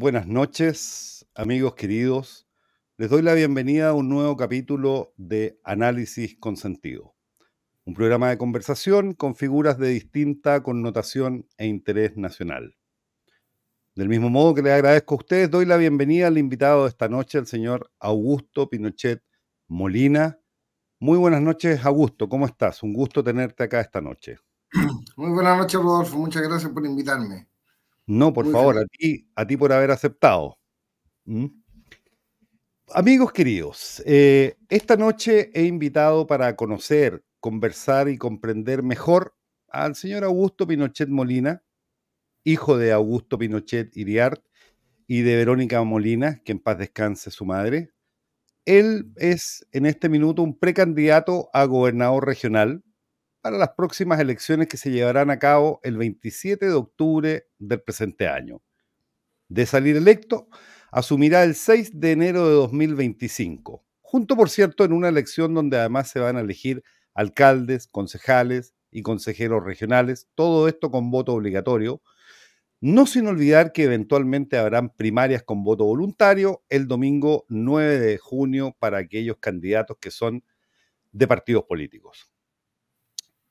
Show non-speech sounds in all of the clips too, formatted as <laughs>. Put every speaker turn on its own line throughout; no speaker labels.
buenas noches, amigos queridos. Les doy la bienvenida a un nuevo capítulo de Análisis con Sentido, un programa de conversación con figuras de distinta connotación e interés nacional. Del mismo modo que les agradezco a ustedes, doy la bienvenida al invitado de esta noche, el señor Augusto Pinochet Molina. Muy buenas noches, Augusto. ¿Cómo estás? Un gusto tenerte acá esta noche.
<clears throat> Muy buenas noches, Rodolfo. Muchas gracias por invitarme.
No, por favor, a ti, a ti por haber aceptado. ¿Mm? Amigos queridos, eh, esta noche he invitado para conocer, conversar y comprender mejor al señor Augusto Pinochet Molina, hijo de Augusto Pinochet Iriart y de Verónica Molina, que en paz descanse su madre. Él es en este minuto un precandidato a gobernador regional para las próximas elecciones que se llevarán a cabo el 27 de octubre del presente año. De salir electo, asumirá el 6 de enero de 2025, junto por cierto en una elección donde además se van a elegir alcaldes, concejales y consejeros regionales, todo esto con voto obligatorio, no sin olvidar que eventualmente habrán primarias con voto voluntario el domingo 9 de junio para aquellos candidatos que son de partidos políticos.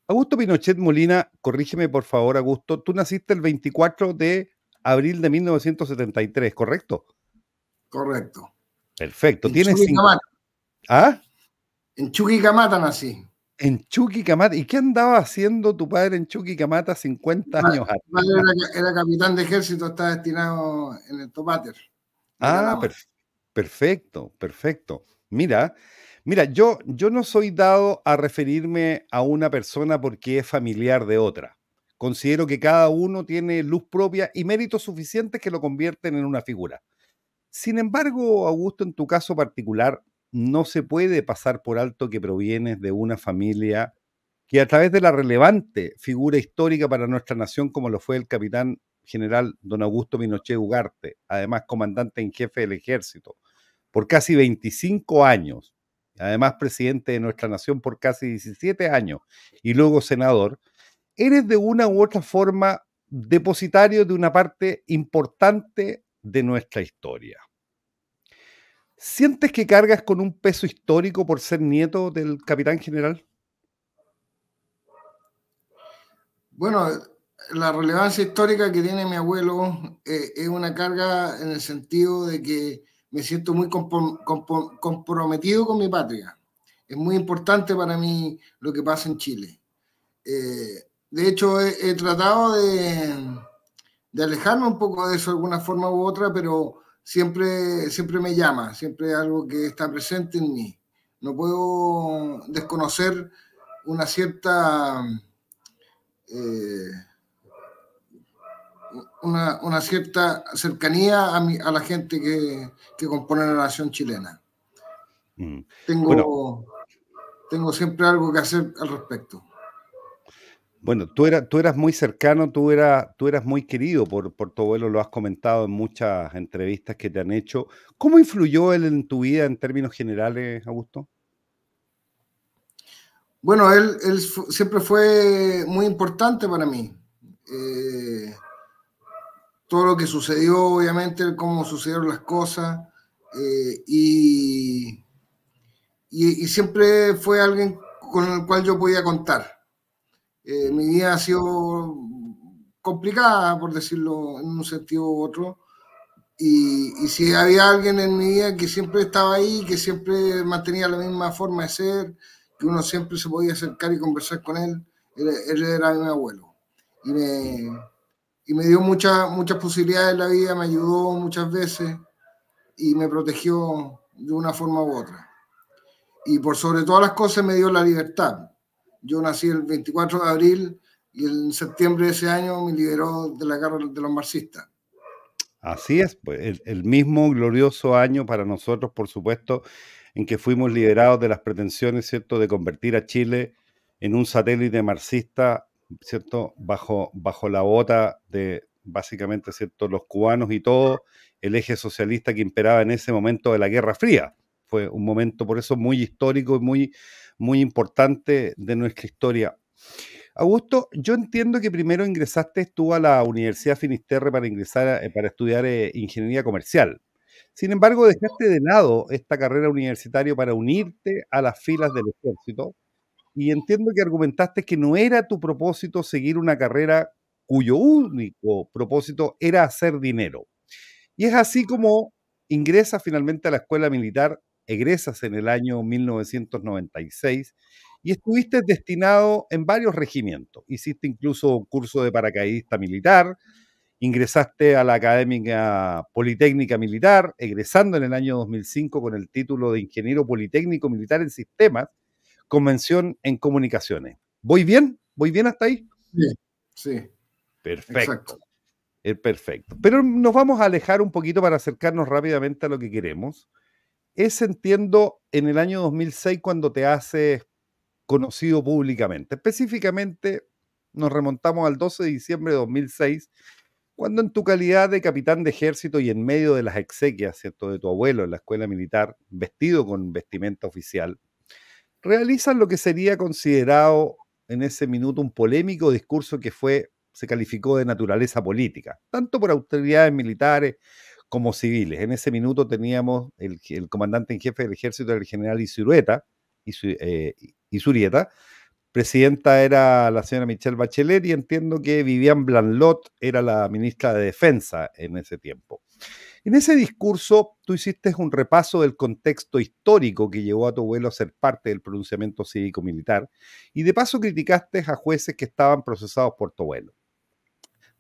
Augusto Pinochet Molina, corrígeme por favor, Augusto, tú naciste el 24 de abril de 1973, ¿correcto? Correcto. Perfecto. En Tienes Chuquicamata. ¿Ah? En Chuquicamata nací. En Chuquicamata. ¿Y qué andaba haciendo tu padre en Chuquicamata 50 años Mi padre
era, capitán de ejército, está destinado en el Topater. Ah,
perfecto, perfecto. Mira, Mira, yo, yo no soy dado a referirme a una persona porque es familiar de otra. Considero que cada uno tiene luz propia y méritos suficientes que lo convierten en una figura. Sin embargo, Augusto, en tu caso particular, no se puede pasar por alto que provienes de una familia que a través de la relevante figura histórica para nuestra nación como lo fue el capitán general don Augusto Minoche Ugarte, además comandante en jefe del ejército, por casi 25 años, además presidente de nuestra nación por casi 17 años y luego senador, eres de una u otra forma depositario de una parte importante de nuestra historia. ¿Sientes que cargas con un peso histórico por ser nieto del capitán general?
Bueno, la relevancia histórica que tiene mi abuelo eh, es una carga en el sentido de que me siento muy comprometido con mi patria. Es muy importante para mí lo que pasa en Chile. Eh, de hecho, he, tratado de, alejarme un poco de eso de alguna forma u otra, pero siempre, siempre me llama, siempre es algo que está presente en mí. No puedo desconocer una cierta... Eh, una, cierta cercanía a, la gente que, compone la nación chilena.
Mm. Tengo,
tengo siempre algo que hacer al respecto.
Bueno, tú, tú eras muy cercano, tú, tú eras muy querido por, tu abuelo, lo has comentado en muchas entrevistas que te han hecho. ¿Cómo influyó él en tu vida en términos generales, Augusto? Bueno, él, siempre
fue muy importante para mí. Eh, todo lo que sucedió, obviamente, cómo sucedieron las cosas. Eh, y, y, siempre fue alguien con el cual yo podía contar. Eh, mi vida ha sido complicada, por decirlo en un sentido u otro. Y, y, si había alguien en mi vida que siempre estaba ahí, que siempre mantenía la misma forma de ser, que uno siempre se podía acercar y conversar con él, él, él era mi abuelo. Y me, y me dio muchas muchas posibilidades en la vida, me ayudó muchas veces y me protegió de una forma u otra. Y por sobre todas las cosas me dio la libertad. Yo nací el 24 de abril y en septiembre de ese año me liberó de la guerra de los marxistas.
Así es, pues, el, mismo glorioso año para nosotros, por supuesto, en que fuimos liberados de las pretensiones, ¿cierto?, de convertir a Chile en un satélite marxista ¿cierto? Bajo, bajo la bota de básicamente, ¿cierto? Los cubanos y todo el eje socialista que imperaba en ese momento de la Guerra Fría. Fue un momento, por eso, muy histórico y muy, muy importante de nuestra historia. Augusto, yo entiendo que primero ingresaste tú a la Universidad Finisterre para ingresar eh, para estudiar eh, ingeniería comercial. Sin embargo, dejaste de lado esta carrera universitaria para unirte a las filas del ejército y entiendo que argumentaste que no era tu propósito seguir una carrera cuyo único propósito era hacer dinero. Y es así como ingresas finalmente a la escuela militar, egresas en el año 1996 y estuviste destinado en varios regimientos. Hiciste incluso un curso de paracaidista militar, ingresaste a la Academia Politécnica Militar, egresando en el año 2005 con el título de Ingeniero Politécnico Militar en Sistemas Convención en Comunicaciones. ¿Voy bien? ¿Voy bien hasta ahí? sí. Perfecto. Es eh, perfecto. Pero nos vamos a alejar un poquito para acercarnos rápidamente a lo que queremos. Es, entiendo, en el año 2006 cuando te haces conocido públicamente. Específicamente nos remontamos al 12 de diciembre de 2006, cuando en tu calidad de capitán de ejército y en medio de las exequias, ¿cierto?, de tu abuelo en la escuela militar, vestido con vestimenta oficial, realizan lo que sería considerado en ese minuto un polémico discurso que fue, se calificó de naturaleza política, tanto por autoridades militares como civiles. En ese minuto teníamos el, comandante en jefe del ejército, el general eh, Isurieta, presidenta era la señora Michelle Bachelet y entiendo que Vivian Blanlot era la ministra de Defensa en ese tiempo. En ese discurso tú hiciste un repaso del contexto histórico que llevó a tu abuelo a ser parte del pronunciamiento cívico-militar y de paso criticaste a jueces que estaban procesados por tu abuelo.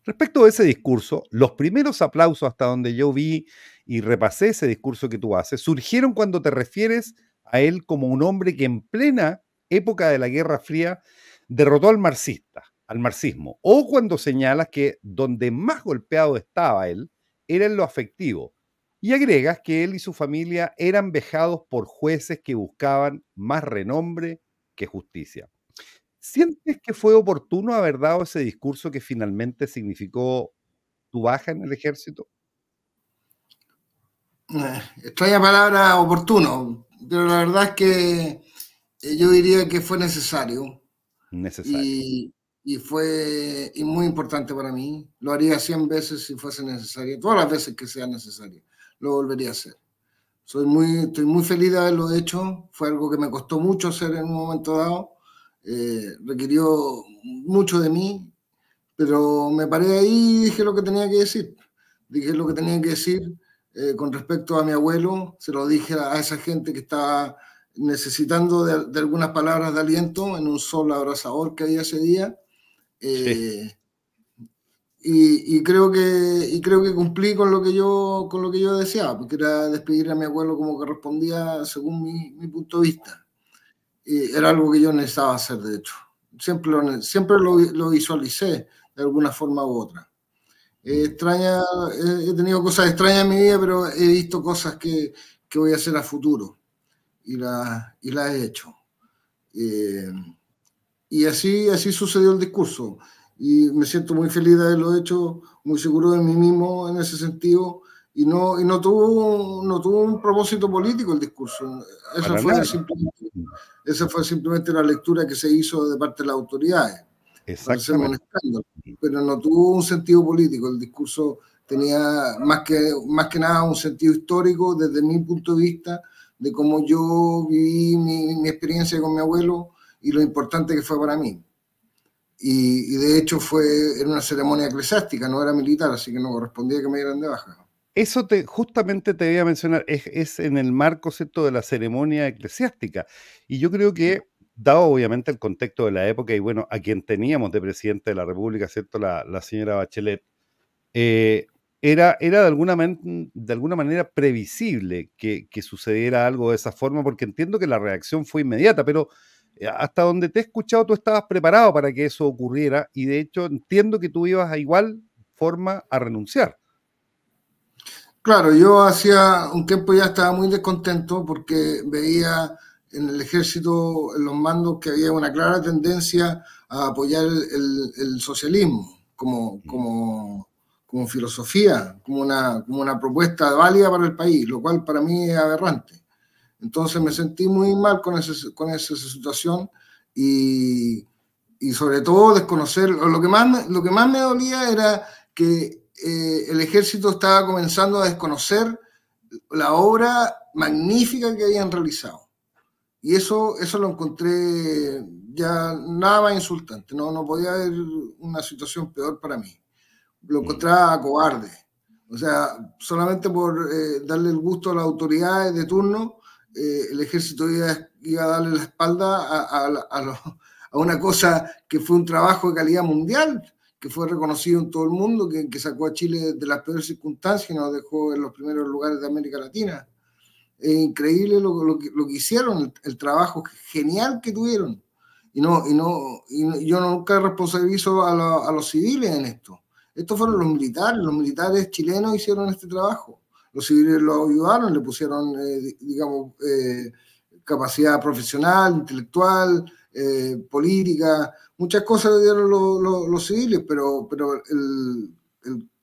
Respecto a ese discurso, los primeros aplausos hasta donde yo vi y repasé ese discurso que tú haces surgieron cuando te refieres a él como un hombre que en plena época de la Guerra Fría derrotó al marxista, al marxismo, o cuando señalas que donde más golpeado estaba él era en lo afectivo. Y agregas que él y su familia eran vejados por jueces que buscaban más renombre que justicia. ¿Sientes que fue oportuno haber dado ese discurso que finalmente significó tu baja en el ejército?
Extraña eh, palabra oportuno, pero la verdad es que eh, yo diría que fue necesario. Necesario y fue y muy importante para mí. Lo haría 100 veces si fuese necesario, todas las veces que sea necesario, lo volvería a hacer. Soy muy, estoy muy feliz de haberlo hecho, fue algo que me costó mucho hacer en un momento dado, eh, requirió mucho de mí, pero me paré ahí y dije lo que tenía que decir. Dije lo que tenía que decir eh, con respecto a mi abuelo, se lo dije a esa gente que estaba necesitando de, de algunas palabras de aliento en un sol abrazador que había ese día eh, y, creo que, y creo que cumplí con lo que yo, con lo que yo deseaba, porque era despedir a mi abuelo como correspondía según mi, punto de vista. era algo que yo necesitaba hacer, de hecho. Siempre lo, siempre lo, visualicé de alguna forma u otra. Eh, extraña, eh, he tenido cosas extrañas en mi vida, pero he visto cosas que, que voy a hacer a futuro y las y la he hecho. Eh, y así, así sucedió el discurso. Y me siento muy feliz de haberlo hecho, muy seguro de mí mismo en ese sentido. Y no, y no, tuvo, no tuvo un propósito político el discurso. Esa fue, simplemente, fue simplemente la lectura que se hizo de parte de las autoridades. Exactamente. Pero no tuvo un sentido político. El discurso tenía más que, más que nada un sentido histórico desde mi punto de vista, de cómo yo viví mi experiencia con mi abuelo, y lo importante que fue para mí. Y, de hecho fue en una ceremonia eclesiástica, no era militar, así que no correspondía que me dieran de baja.
Eso te, justamente te voy a mencionar, es, en el marco ¿cierto? de la ceremonia eclesiástica. Y yo creo que, dado obviamente el contexto de la época y bueno, a quien teníamos de presidente de la República, ¿cierto? La, la señora Bachelet, eh, era, era de, alguna de alguna manera previsible que, que sucediera algo de esa forma, porque entiendo que la reacción fue inmediata, pero eh, hasta donde te he escuchado, tú estabas preparado para que eso ocurriera y de hecho entiendo que tú ibas a igual forma a renunciar.
Claro, yo hacía un tiempo ya estaba muy descontento porque veía en el ejército, en los mandos, que había una clara tendencia a apoyar el, socialismo mm. como, como, filosofía, como una, como una propuesta válida para el país, lo cual para mí es aberrante. Entonces me sentí muy mal con, con esa situación y, y, sobre todo desconocer, lo que más, lo que más me dolía era que eh, el ejército estaba comenzando a desconocer la obra magnífica que habían realizado. Y eso, eso lo encontré ya nada más insultante, no, no podía haber una situación peor para mí. Lo mm. encontraba cobarde. O sea, solamente por eh, darle el gusto a las autoridades de turno, eh, el ejército iba, a darle la espalda a, una cosa que fue un trabajo de calidad mundial, que fue reconocido en todo el mundo, que, sacó a Chile de las peores circunstancias y nos dejó en los primeros lugares de América Latina. Es increíble lo, que hicieron, el, trabajo genial que tuvieron. Y, no, y, no, yo nunca responsabilizo a los civiles en esto. Estos fueron los militares, los militares chilenos hicieron este trabajo los civiles lo ayudaron, le pusieron, eh, digamos, eh, capacidad profesional, intelectual, eh, política, muchas cosas le dieron los civiles, pero, pero el,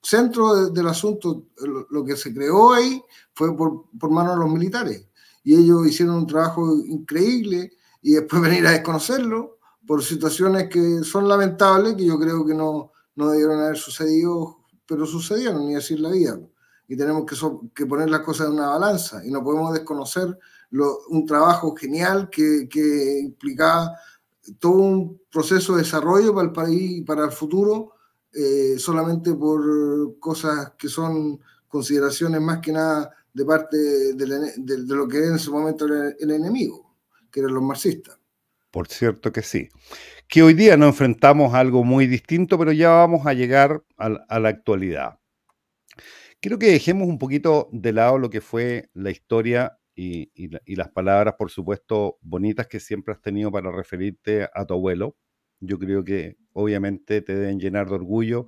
centro del asunto, lo, que se creó ahí, fue por, por manos de los militares. Y ellos hicieron un trabajo increíble y después <laughs> venir a desconocerlo por situaciones que son lamentables, que yo creo que no, no debieron haber sucedido, pero sucedieron, ni decir la vida y tenemos que, poner las cosas en una balanza y no podemos desconocer un trabajo genial que, implicaba todo un proceso de desarrollo para el país y para el futuro eh, solamente por cosas que son consideraciones más que nada de parte de, lo que era en su momento el, el enemigo, que eran los
marxistas. Por cierto que sí que hoy día nos enfrentamos a algo muy distinto, pero ya vamos a llegar a, la actualidad. Creo que dejemos un poquito de lado lo que fue la historia y, y, las palabras, por supuesto, bonitas que siempre has tenido para referirte a tu abuelo. Yo creo que obviamente te deben llenar de orgullo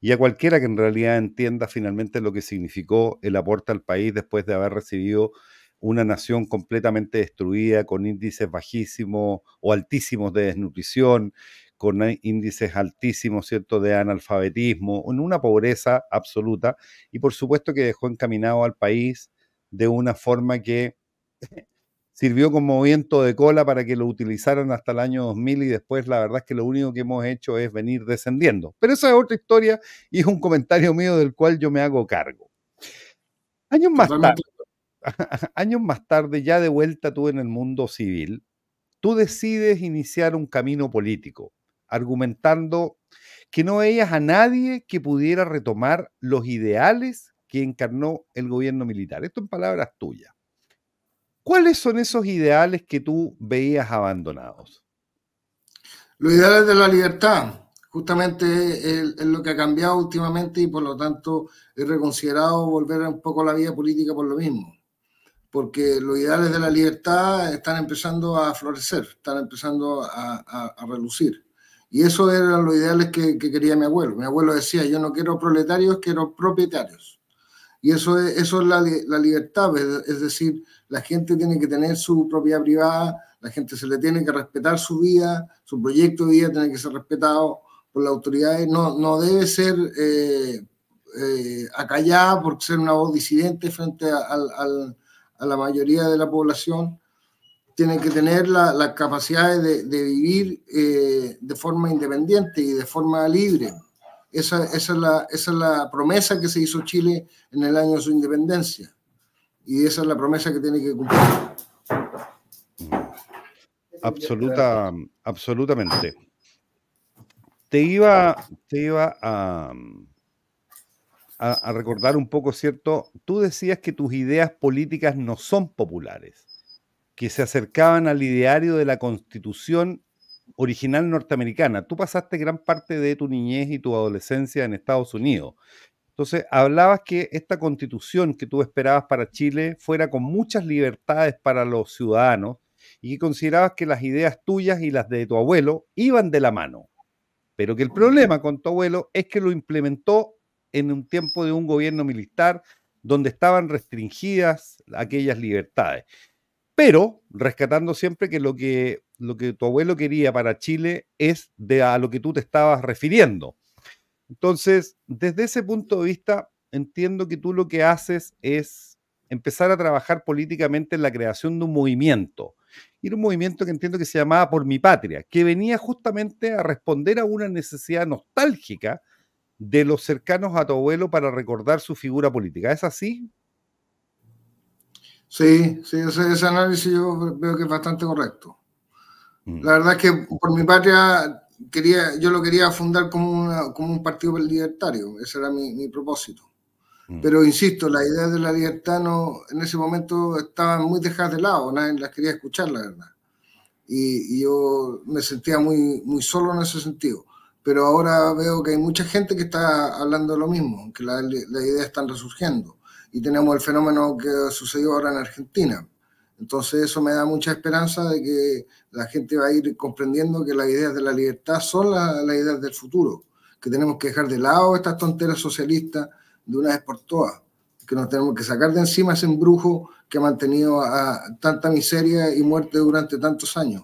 y a cualquiera que en realidad entienda finalmente lo que significó el aporte al país después de haber recibido una nación completamente destruida, con índices bajísimos o altísimos de desnutrición, con índices altísimos, ¿cierto?, de analfabetismo, en una pobreza absoluta, y por supuesto que dejó encaminado al país de una forma que <laughs> sirvió como viento de cola para que lo utilizaran hasta el año 2000 y después la verdad es que lo único que hemos hecho es venir descendiendo. Pero esa es otra historia y es un comentario mío del cual yo me hago cargo. Años más tarde, <laughs> años más tarde, ya de vuelta tú en el mundo civil, tú decides iniciar un camino político argumentando que no veías a nadie que pudiera retomar los ideales que encarnó el gobierno militar. Esto en palabras tuyas. ¿Cuáles son esos ideales que tú veías abandonados? Los ideales de la libertad,
justamente es, lo que ha cambiado últimamente y por lo tanto he reconsiderado volver un poco a la vida política por lo mismo, porque los ideales de la libertad están empezando a florecer, están empezando a, a relucir. Y eso eran los ideales que, quería mi abuelo. Mi abuelo decía, yo no quiero proletarios, quiero propietarios. Y eso es, eso es la, libertad, pues, es, decir, la gente tiene que tener su propiedad privada, la gente se le tiene que respetar su vida, su proyecto de vida tiene que ser respetado por las autoridades, no, no debe ser eh, eh, acallada por ser una voz disidente frente a, la mayoría de la población tienen que tener la, las capacidades de, vivir eh, de forma independiente y de forma libre. Esa, es la, promesa que se hizo Chile en el año de su independencia. Y esa es la promesa que tiene que cumplir.
Absoluta, absolutamente. Te iba, te iba a recordar un poco, ¿cierto? Tú decías que tus ideas políticas no son populares que se acercaban al ideario de la constitución original norteamericana. Tú pasaste gran parte de tu niñez y tu adolescencia en Estados Unidos. Entonces, hablabas que esta constitución que tú esperabas para Chile fuera con muchas libertades para los ciudadanos y que considerabas que las ideas tuyas y las de tu abuelo iban de la mano. Pero que el problema con tu abuelo es que lo implementó en un tiempo de un gobierno militar donde estaban restringidas aquellas libertades pero rescatando siempre que lo que, tu abuelo quería para Chile es de a lo que tú te estabas refiriendo. Entonces, desde ese punto de vista, entiendo que tú lo que haces es empezar a trabajar políticamente en la creación de un movimiento. Y era un movimiento que entiendo que se llamaba Por mi Patria, que venía justamente a responder a una necesidad nostálgica de los cercanos a tu abuelo para recordar su figura política. ¿Es así? Sí, sí ese, análisis yo
veo que es bastante correcto. Mm. La verdad es que por mi patria quería, yo lo quería fundar como, como un partido libertario, ese era mi, mi propósito. Mm. Pero insisto, las ideas de la libertad no, en ese momento estaban muy dejadas de lado, nadie las quería escuchar, la verdad. Y, yo me sentía muy, muy solo en ese sentido. Pero ahora veo que hay mucha gente que está hablando de lo mismo, que las la ideas están resurgiendo y tenemos el fenómeno que sucedió ahora en Argentina. Entonces eso me da mucha esperanza de que la gente va a ir comprendiendo que las ideas de la libertad son las, ideas del futuro, que tenemos que dejar de lado estas tonteras socialistas de una vez por todas, que nos tenemos que sacar de encima ese embrujo que ha mantenido a tanta miseria y muerte durante tantos años,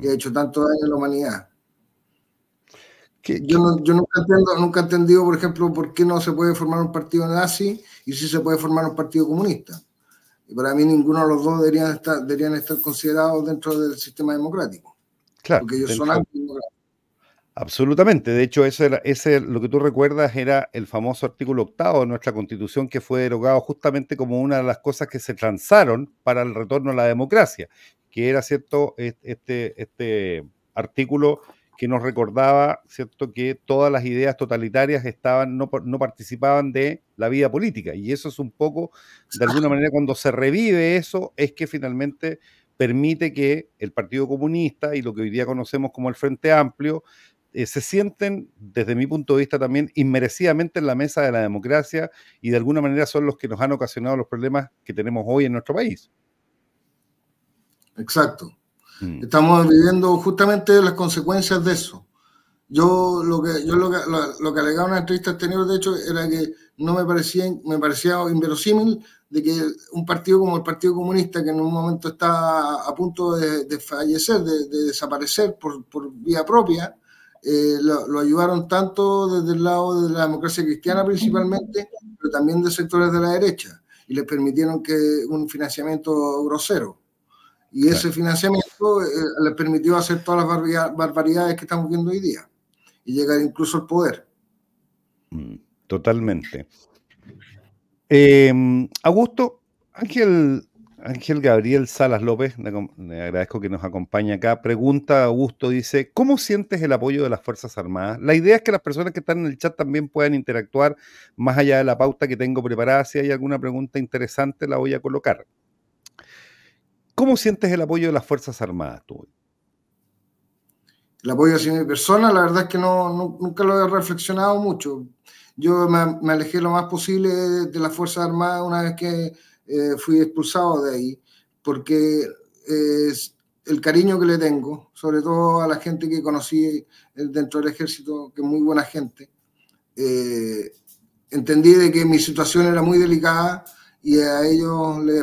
que ha hecho tanto daño a la humanidad yo, nunca nunca he entendido, por ejemplo, por qué no se puede formar un partido nazi y si se puede formar un partido comunista. Y para mí ninguno de los dos deberían estar, deberían estar considerados dentro del sistema democrático.
Claro. Porque ellos son
antidemocráticos.
Absolutamente. De hecho, ese, lo que tú recuerdas era el famoso artículo octavo de nuestra constitución que fue derogado justamente como una de las cosas que se transaron para el retorno a la democracia, que era, ¿cierto?, este, este artículo que nos recordaba, ¿cierto?, que todas las ideas totalitarias estaban, no, participaban de la vida política. Y eso es un poco, de alguna manera, cuando se revive eso, es que finalmente permite que el Partido Comunista y lo que hoy día conocemos como el Frente Amplio eh, se sienten, desde mi punto de vista también, inmerecidamente en la mesa de la democracia y de alguna manera son los que nos han ocasionado los problemas que tenemos hoy en nuestro país. Exacto.
Mm. Estamos viviendo
justamente las consecuencias de eso.
Yo lo que, yo lo alegaba en una entrevista de hecho, era que no me parecía, me parecía inverosímil de que un partido como el Partido Comunista, que en un momento está a punto de, fallecer, de, desaparecer por, vía propia, eh, lo, ayudaron tanto desde el lado de la democracia cristiana principalmente, pero también de sectores de la derecha, y les permitieron que un financiamiento grosero. Y ese financiamiento eh, eh, les permitió hacer todas las barbaridades que estamos viendo hoy día y llegar incluso al poder.
Mm, totalmente. Em, Augusto, Ángel, Ángel Gabriel Salas López, le agradezco que nos acompañe acá. Pregunta, Augusto, dice, ¿cómo sientes el apoyo de las Fuerzas Armadas? La idea es que las personas que están en el chat también puedan interactuar más allá de la pauta que tengo preparada. Si hay alguna pregunta interesante, la voy a colocar. ¿Cómo sientes el apoyo de las Fuerzas Armadas tú? El apoyo hacia mi persona, la verdad
es que no, nunca lo he reflexionado mucho. Yo me, alejé lo más posible de, las Fuerzas Armadas una vez que eh, fui expulsado de ahí, porque el cariño que le tengo, sobre todo a la gente que conocí eh, dentro del ejército, que es muy buena gente, eh, entendí de que mi situación era muy delicada y a ellos le,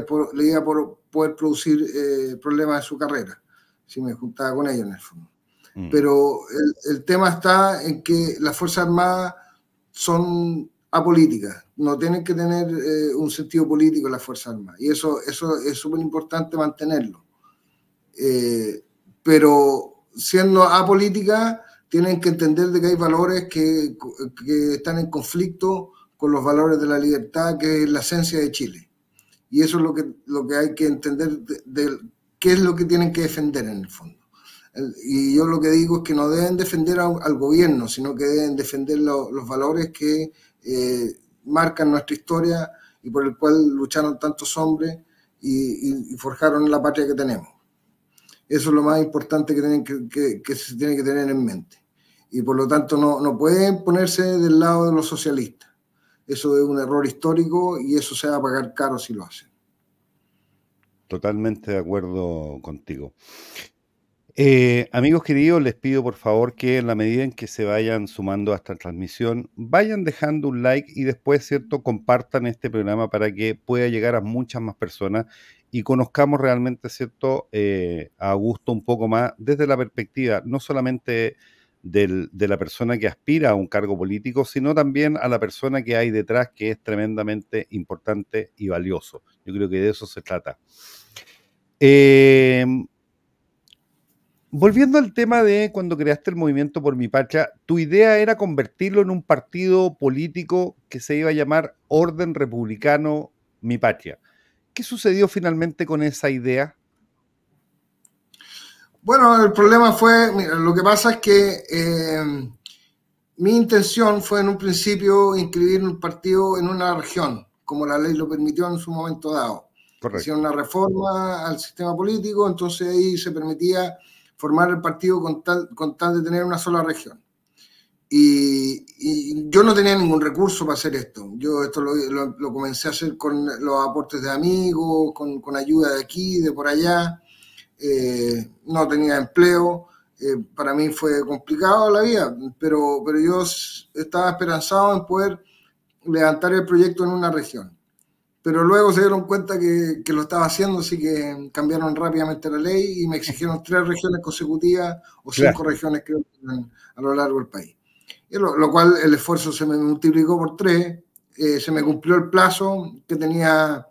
iba por, poder producir eh, problemas en su carrera, si me juntaba con ellos en el fondo. Mm. Pero el, el, tema está en que las Fuerzas Armadas son apolíticas, no tienen que tener eh, un sentido político las Fuerzas Armadas, y eso, eso es súper importante mantenerlo. Eh, pero siendo apolíticas tienen que entender de que hay valores que, que están en conflicto con los valores de la libertad, que es la esencia de Chile. Y eso es lo que, lo que hay que entender de, qué es lo que tienen que defender en el fondo. y yo lo que digo es que no deben defender al gobierno, sino que deben defender los valores que eh, marcan nuestra historia y por el cual lucharon tantos hombres y, forjaron la patria que tenemos. Eso es lo más importante que, tienen que, que, se tiene que tener en mente. Y por lo tanto no, no pueden ponerse del lado de los socialistas eso es un error histórico y eso se va a pagar caro si lo hacen.
Totalmente de acuerdo contigo. Eh, amigos queridos, les pido por favor que en la medida en que se vayan sumando a esta transmisión, vayan dejando un like y después, ¿cierto?, compartan este programa para que pueda llegar a muchas más personas y conozcamos realmente, ¿cierto?, eh, a gusto un poco más desde la perspectiva no solamente de la persona que aspira a un cargo político, sino también a la persona que hay detrás, que es tremendamente importante y valioso. Yo creo que de eso se trata. Em, volviendo al tema de cuando creaste el movimiento por mi patria, tu idea era convertirlo en un partido político que se iba a llamar Orden Republicano Mi Patria. ¿Qué sucedió finalmente con esa idea? Bueno, el problema fue, mira, lo que pasa es que eh,
mi intención fue en un principio inscribir un partido en una región, como la ley lo permitió en su momento dado. Correcto. Hicieron una reforma al sistema político, entonces ahí se permitía formar el partido con tal, de tener una sola región. Y, yo no tenía ningún recurso para hacer esto. Yo esto lo, comencé a hacer con los aportes de amigos, con ayuda de aquí, de por allá. Eh, no tenía empleo, eh, para mí fue complicado la vida, pero, pero yo estaba esperanzado en poder levantar el proyecto en una región. Pero luego se dieron cuenta que, que lo estaba haciendo, así que cambiaron rápidamente la ley y me exigieron tres regiones consecutivas o cinco regiones a lo largo del país. lo, cual el esfuerzo se me multiplicó por tres, eh, se me cumplió el plazo que tenía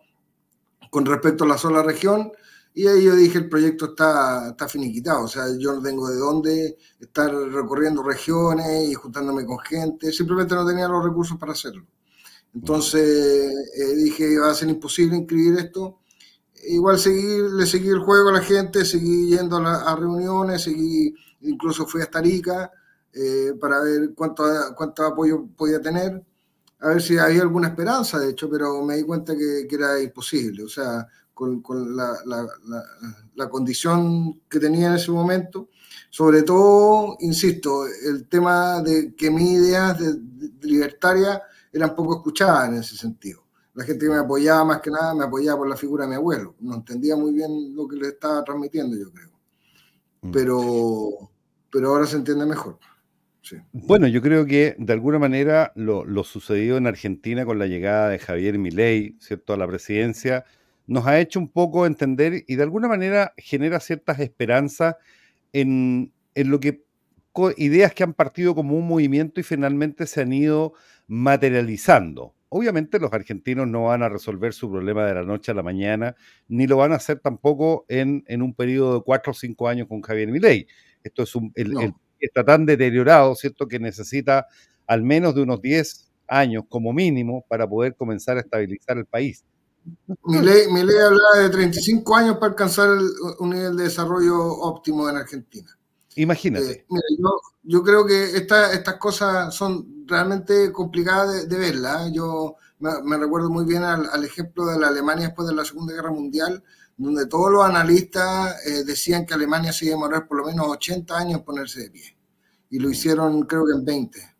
con respecto a la sola región y ahí yo dije, el proyecto está, está finiquitado, o sea, yo no tengo de dónde estar recorriendo regiones y juntándome con gente, simplemente no tenía los recursos para hacerlo. Entonces eh, dije, va a ser imposible inscribir esto. Igual le seguí el juego a la gente, seguí yendo a, reuniones, seguí, incluso fui hasta Arica eh, para ver cuánto, cuánto apoyo podía tener a ver si había alguna esperanza, de hecho, pero me di cuenta que, que, era imposible. O sea, con, la, condición que tenía en ese momento. Sobre todo, insisto, el tema de que mis ideas de, libertaria libertarias eran poco escuchadas en ese sentido. La gente que me apoyaba más que nada me apoyaba por la figura de mi abuelo. No entendía muy bien lo que le estaba transmitiendo, yo creo. Mm. Pero, pero ahora se entiende mejor.
Bueno, yo creo que de alguna manera lo, lo, sucedido en Argentina con la llegada de Javier Milei, ¿cierto?, a la presidencia, nos ha hecho un poco entender y de alguna manera genera ciertas esperanzas en, lo que ideas que han partido como un movimiento y finalmente se han ido materializando. Obviamente los argentinos no van a resolver su problema de la noche a la mañana, ni lo van a hacer tampoco en, un periodo de cuatro o cinco años con Javier Milei. Esto es un, está tan deteriorado, ¿cierto?, que necesita al menos de unos diez años como mínimo para poder comenzar a estabilizar el país.
Mi ley, hablaba de 35 años para alcanzar un nivel de desarrollo óptimo en Argentina. Imagínate. Eh, yo, creo que estas cosas son realmente complicadas de, verla. verlas. ¿eh? Yo me recuerdo muy bien al, ejemplo de la Alemania después de la Segunda Guerra Mundial, donde todos los analistas eh, decían que Alemania se iba a demorar por lo menos 80 años en ponerse de pie. Y lo hicieron creo que en 20,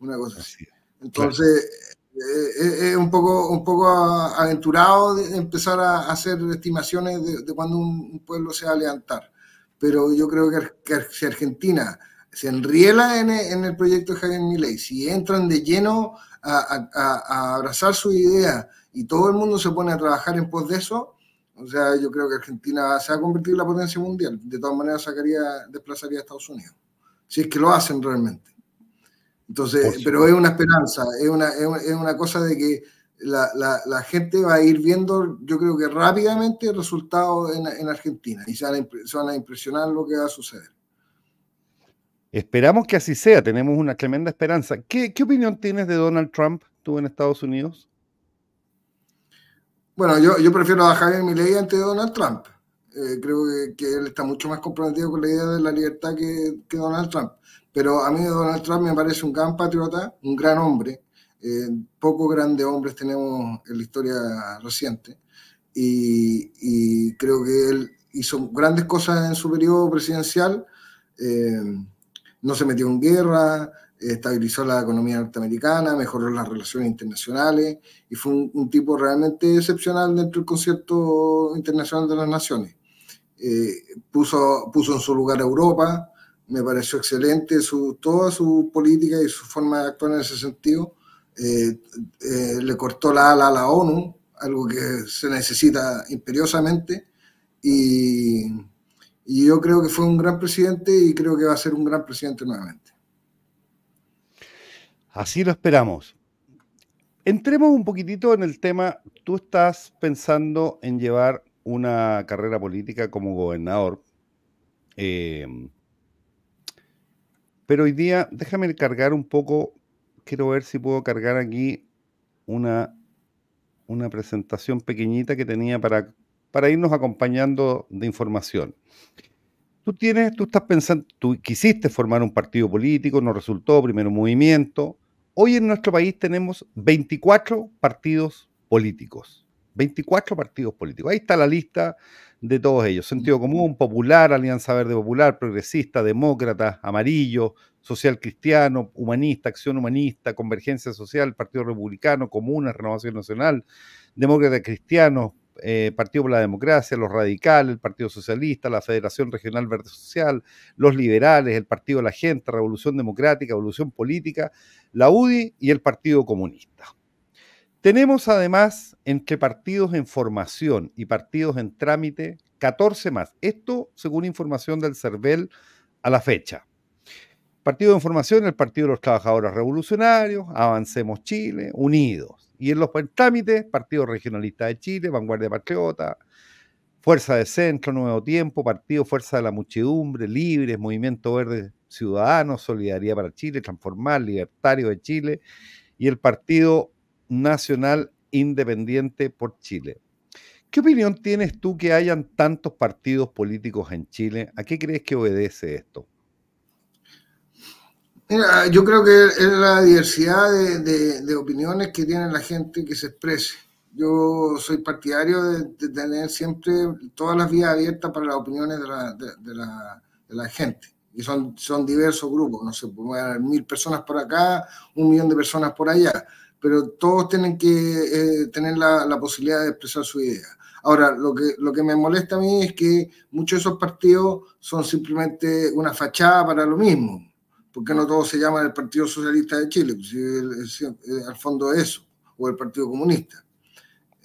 una cosa así. Entonces, eh, eh, es un poco, un poco aventurado empezar a hacer estimaciones de, cuando un pueblo se va a levantar, pero yo creo que, si Argentina se enriela en, el proyecto de Javier Milei, si entran de lleno a, abrazar su idea y todo el mundo se pone a trabajar en pos de eso, o sea, yo creo que Argentina se va a convertir en la potencia mundial. De todas maneras, sacaría, desplazaría a Estados Unidos, si es que lo hacen realmente. Entonces, pero es una esperanza, es una, cosa de que la, gente va a ir viendo, yo creo que rápidamente, resultados en, en, Argentina y se van, a, impresionar lo que va a suceder.
Esperamos que así sea, tenemos una tremenda esperanza. ¿Qué, opinión tienes de Donald Trump tú en Estados Unidos? Bueno, yo, yo prefiero a Javier
Milei ante Donald Trump. Eh, creo que, él está mucho más comprometido con la idea de la libertad que, que Donald Trump. Pero a mí Donald Trump me parece un gran patriota, un gran hombre. Eh, pocos grandes hombres tenemos en la historia reciente. Y, creo que él hizo grandes cosas en su periodo presidencial. Eh, no se metió en guerra, estabilizó la economía norteamericana, mejoró las relaciones internacionales y fue un, tipo realmente excepcional dentro del concierto internacional de las naciones. Eh, puso, puso en su lugar a Europa, me pareció excelente su, toda su política y su forma de actuar en ese sentido. Eh, eh, le cortó la ala a la ONU, algo que se necesita imperiosamente. Y, yo creo que fue un gran presidente y creo que va a ser un gran presidente nuevamente.
Así lo esperamos. Entremos un poquitito en el tema. Tú estás pensando en llevar una carrera política como gobernador. Eh, pero hoy día, déjame cargar un poco, quiero ver si puedo cargar aquí una, una presentación pequeñita que tenía para, para irnos acompañando de información. Tú tienes, tú estás pensando, tú quisiste formar un partido político, no resultó, primero movimiento. Hoy en nuestro país tenemos 24 partidos políticos. 24 partidos políticos. Ahí está la lista de todos ellos. Sentido común, popular, Alianza Verde Popular, progresista, demócrata, amarillo, social cristiano, humanista, acción humanista, convergencia social, Partido Republicano, Comunas, Renovación Nacional, demócrata cristiano, eh, Partido por la Democracia, los radicales, el Partido Socialista, la Federación Regional Verde Social, los liberales, el Partido de la Gente, Revolución Democrática, evolución Política, la UDI y el Partido Comunista. Tenemos además entre partidos en formación y partidos en trámite 14 más. Esto según información del CERVEL a la fecha. Partido en Formación, el Partido de los Trabajadores Revolucionarios, Avancemos Chile, Unidos. Y en los trámites, Partido Regionalista de Chile, Vanguardia Patriota, Fuerza de Centro, Nuevo Tiempo, Partido Fuerza de la Muchedumbre, Libres, Movimiento Verde Ciudadano, Solidaridad para Chile, Transformar, Libertario de Chile y el Partido Nacional Independiente por Chile. ¿Qué opinión tienes tú que hayan tantos partidos políticos en Chile? ¿A qué crees que obedece esto?
Mira, yo creo que es la diversidad de, opiniones que tiene la gente que se exprese. Yo soy partidario de, tener siempre todas las vías abiertas para las opiniones de la, gente. Y son, son diversos grupos, no sé, mil personas por acá, un millón de personas por allá pero todos tienen que eh, tener la, posibilidad de expresar su idea. Ahora, lo que, lo que me molesta a mí es que muchos de esos partidos son simplemente una fachada para lo mismo, porque no todos se llaman el Partido Socialista de Chile, pues, al fondo eso, o el Partido Comunista.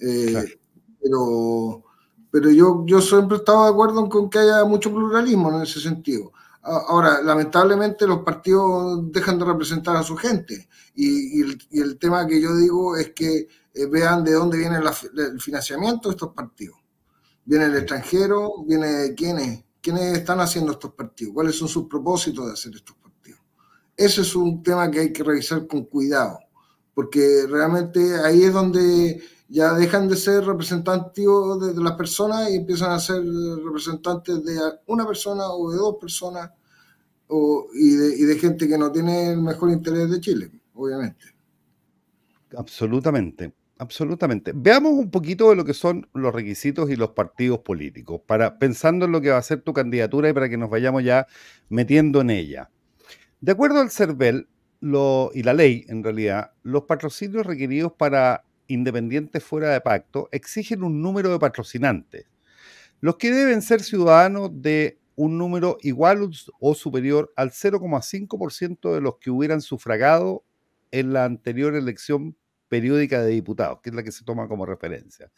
Eh, pero pero yo, yo siempre he estado de acuerdo con que haya mucho pluralismo en ese sentido. Ahora, lamentablemente los partidos dejan de representar a su gente y, el, tema que yo digo es que eh, vean de dónde viene el financiamiento de estos partidos. ¿Viene el extranjero? ¿Viene quiénes? ¿Quiénes están haciendo estos partidos? ¿Cuáles son sus propósitos de hacer estos partidos? Ese es un tema que hay que revisar con cuidado, porque realmente ahí es donde ya dejan de ser representativos de, las personas y empiezan a ser representantes de una persona o de dos personas y, de, gente que no tiene el mejor interés de Chile, obviamente.
Absolutamente, absolutamente. Veamos un poquito de lo que son los requisitos y los partidos políticos, para, pensando en lo que va a ser tu candidatura y para que nos vayamos ya metiendo en ella. De acuerdo al CERVEL lo, y la ley, en realidad, los patrocinios requeridos para independientes fuera de pacto exigen un número de patrocinantes, los que deben ser ciudadanos de un número igual o superior al 0,5% de los que hubieran sufragado en la anterior elección periódica de diputados, que es la que se toma como referencia,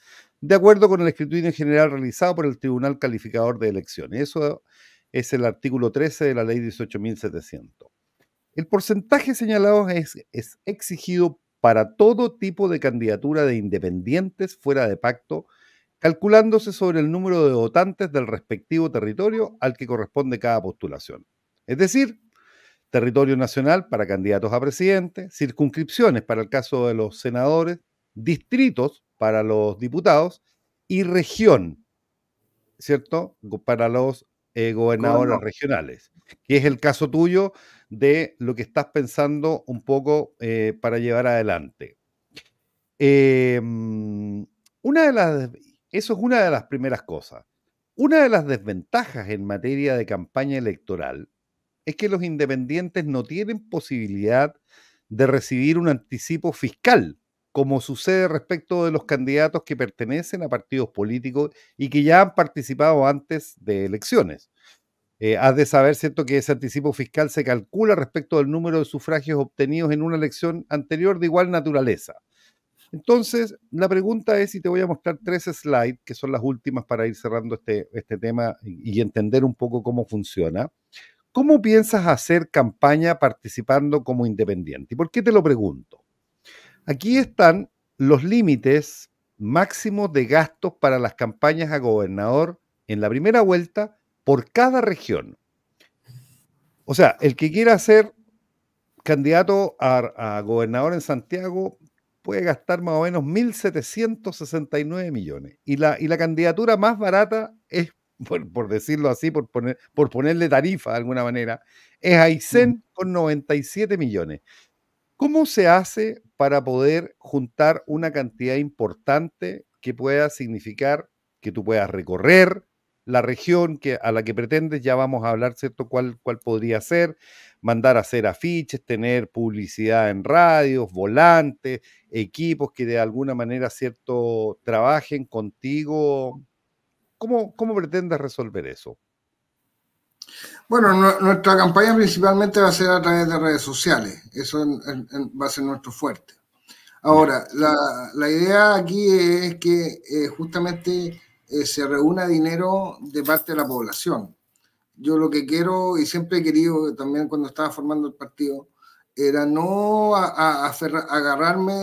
de acuerdo con el escrutinio general realizado por el Tribunal Calificador de Elecciones. Eso es el artículo 13 de la Ley 18.700. El porcentaje señalado es, es exigido para todo tipo de candidatura de independientes fuera de pacto, calculándose sobre el número de votantes del respectivo territorio al que corresponde cada postulación. Es decir, territorio nacional para candidatos a presidente, circunscripciones para el caso de los senadores, distritos para los diputados y región, ¿cierto? Para los eh, gobernadores regionales, que es el caso tuyo de lo que estás pensando un poco eh, para llevar adelante. Em, eso es una de las primeras cosas. Una de las desventajas en materia de campaña electoral es que los independientes no tienen posibilidad de recibir un anticipo fiscal, como sucede respecto de los candidatos que pertenecen a partidos políticos y que ya han participado antes de elecciones. Eh, has de saber, ¿cierto?, que ese anticipo fiscal se calcula respecto del número de sufragios obtenidos en una elección anterior de igual naturaleza. Entonces, la pregunta es, y te voy a mostrar tres slides, que son las últimas para ir cerrando este, este tema y, y entender un poco cómo funciona. ¿Cómo piensas hacer campaña participando como independiente? ¿Y por qué te lo pregunto? Aquí están los límites máximos de gastos para las campañas a gobernador en la primera vuelta por cada región. O sea, el que quiera ser candidato a, gobernador en Santiago puede gastar más o menos 1.769 millones. Y la, y la candidatura más barata es, <laughs> por, por decirlo así, por, poner, por ponerle tarifa de alguna manera, es Aysén mm. con 97 millones. ¿Cómo se hace para poder juntar una cantidad importante que pueda significar que tú puedas recorrer, la región que, a la que pretendes, ya vamos a hablar, ¿cierto?, cuál, cuál podría ser, mandar a hacer afiches, tener publicidad en radios, volantes, equipos que de alguna manera, ¿cierto?, trabajen contigo. ¿Cómo, cómo pretendes resolver eso?
Bueno, nuestra campaña principalmente va a ser a través de redes sociales, eso va a ser nuestro fuerte. Ahora, la, idea aquí es que eh, justamente eh, se reúna dinero de parte de la población. Yo lo que quiero y siempre he querido, también cuando estaba formando el partido, era no agarrarme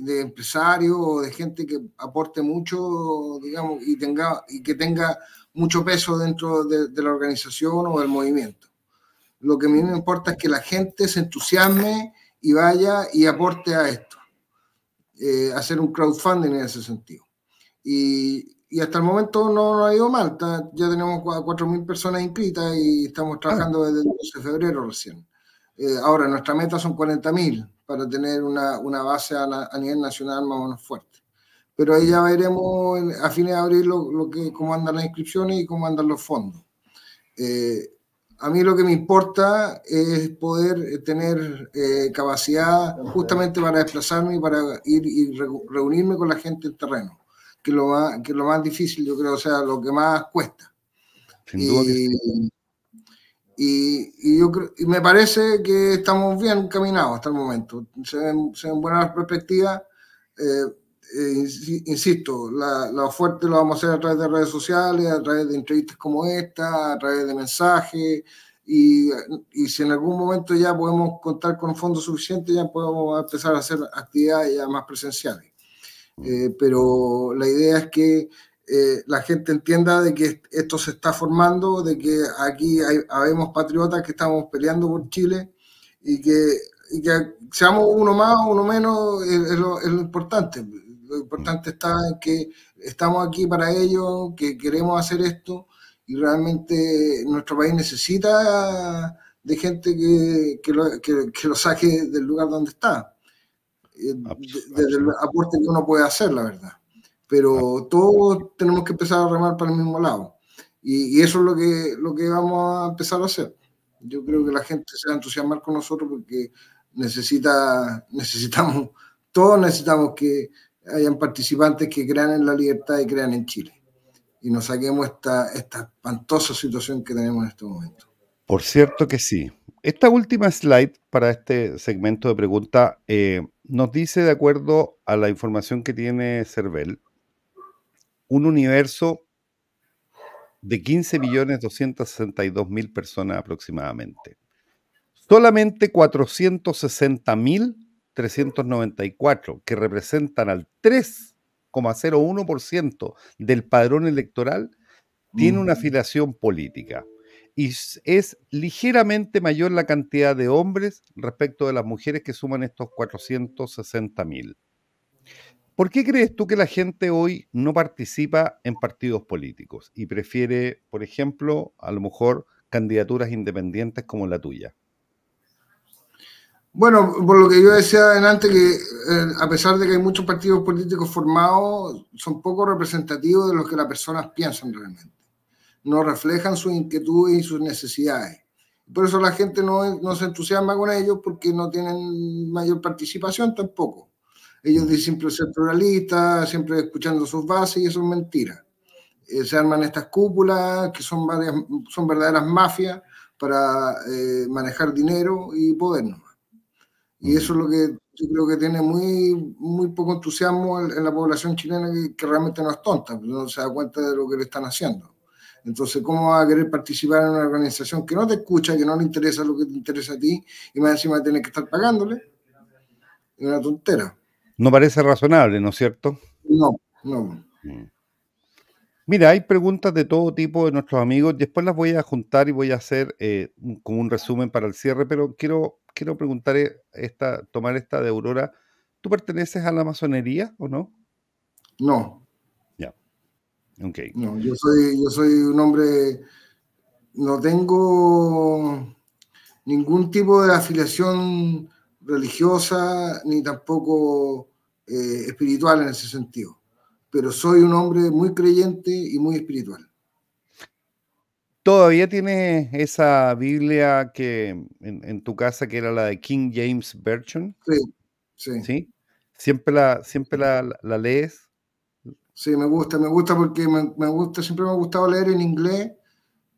de, empresarios o de gente que aporte mucho, digamos, y, tenga, y que tenga mucho peso dentro de, la organización o del movimiento. Lo que a mí me importa es que la gente se entusiasme y vaya y aporte a esto. Eh, hacer un crowdfunding en ese sentido. Y y hasta el momento no, ha ido mal. ya tenemos 4.000 personas inscritas y estamos trabajando desde el 12 de febrero recién. Eh, ahora, nuestra meta son 40.000 para tener una, una base a, nivel nacional más o menos fuerte. Pero ahí ya veremos a fines de abril lo, que, cómo andan las inscripciones y cómo andan los fondos. Eh, a mí lo que me importa es poder eh, tener capacidad justamente para desplazarme y para ir y reunirme con la gente en terreno que lo más, lo más difícil, yo creo, o sea, lo que más cuesta. y, me parece que estamos bien encaminados hasta el momento. Se ven, buenas perspectivas. Eh, eh, insisto, la, la fuerte lo vamos a hacer a través de redes sociales, a través de entrevistas como esta, a través de mensajes. Y, y, si en algún momento ya podemos contar con fondos suficientes, ya podemos empezar a hacer actividades ya más presenciales. Eh, pero la idea es que eh, la gente entienda de que esto se está formando, de que aquí hay, habemos patriotas que estamos peleando por Chile y que, seamos uno más, o uno menos, es, lo, importante. Lo importante está en que estamos aquí para ello, que queremos hacer esto y realmente nuestro país necesita de gente que lo saque del lugar donde está. Eh, ah, pues, ah, desde el aporte que uno puede hacer, la verdad. Pero ah. todos tenemos que empezar a remar para el mismo lado. Y, eso es lo que, lo que vamos a empezar a hacer. Yo creo que la mm. gente se va a entusiasmar con nosotros porque necesita, necesitamos, todos necesitamos que hayan participantes que crean en la libertad y crean en Chile. Y nos saquemos esta, esta espantosa situación que tenemos en este momento.
Por cierto que sí. Esta última slide para este segmento de pregunta eh, nos dice, de acuerdo a la información que tiene Cervel, un universo de 15.262.000 personas aproximadamente. Solamente 460.394, que representan al 3,01% del padrón electoral, tiene una afiliación política y es ligeramente mayor la cantidad de hombres respecto de las mujeres que suman estos 460 mil. ¿Por qué crees tú que la gente hoy no participa en partidos políticos y prefiere, por ejemplo, a lo mejor candidaturas independientes como la tuya?
Bueno, por lo que yo decía adelante, que eh, a pesar de que hay muchos partidos políticos formados, son poco representativos de lo que las personas piensan realmente no reflejan su inquietud y sus necesidades. Por eso la gente no, se entusiasma con ellos porque no tienen mayor participación tampoco. Ellos mm. dicen siempre ser pluralistas, siempre escuchando sus bases y eso es mentira. Eh, se arman estas cúpulas que son, son verdaderas mafias para eh, manejar dinero y poder Y mm. eso es lo que yo creo que tiene muy, muy poco entusiasmo en, la población chilena que, que, realmente no es tonta, no se da cuenta de lo que le están haciendo. Entonces, ¿cómo vas a querer participar en una organización que no te escucha, que no le interesa lo que te interesa a ti y más encima tienes que estar pagándole? Es una tontera.
No parece razonable, ¿no es cierto?
No, no. Mm.
Mira, hay preguntas de todo tipo de nuestros amigos. Después las voy a juntar y voy a hacer eh, como un resumen para el cierre, pero quiero, quiero preguntar eh, esta, tomar esta de Aurora. ¿Tú perteneces a la masonería o no? No. No, yo
soy, yo soy un hombre, no tengo ningún tipo de afiliación religiosa ni tampoco eh, espiritual en ese sentido, pero soy un hombre muy creyente y muy espiritual.
¿Todavía tienes esa Biblia que en, tu casa que era la de King James Version? Sí, sí. ¿Sí? ¿Siempre la, siempre la, la lees? Sí, me gusta, me gusta porque me, gusta, siempre me ha gustado leer en inglés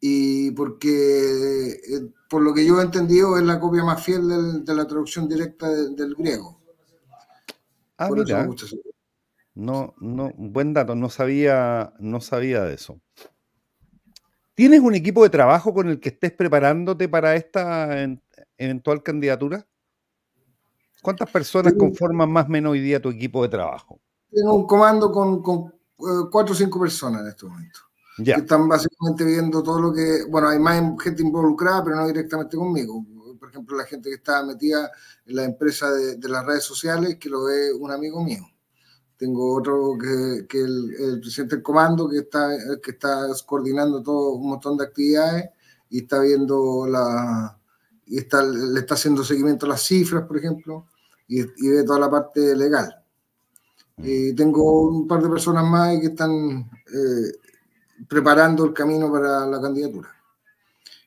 y porque, eh, por lo que yo he entendido, es la copia más fiel de la traducción directa del griego.
Ah, No, no, buen dato, no sabía, no sabía de eso. ¿Tienes un equipo de trabajo con el que estés preparándote para esta eventual candidatura? ¿Cuántas personas conforman más o menos hoy día tu equipo de trabajo?
Tengo un comando con, eh, cuatro o cinco personas en este momento.
están básicamente viendo
todo lo que. Bueno, hay más gente involucrada, pero no directamente conmigo. Por ejemplo, la gente que está metida en la empresa de, las redes sociales, que lo ve un amigo mío. Tengo otro que, que el, presidente del comando, que está, que está coordinando todo un montón de actividades y está viendo la. Y está, le está haciendo seguimiento a las cifras, por ejemplo, y, y ve toda la parte legal y tengo un par de personas más que están eh, preparando el camino para la candidatura.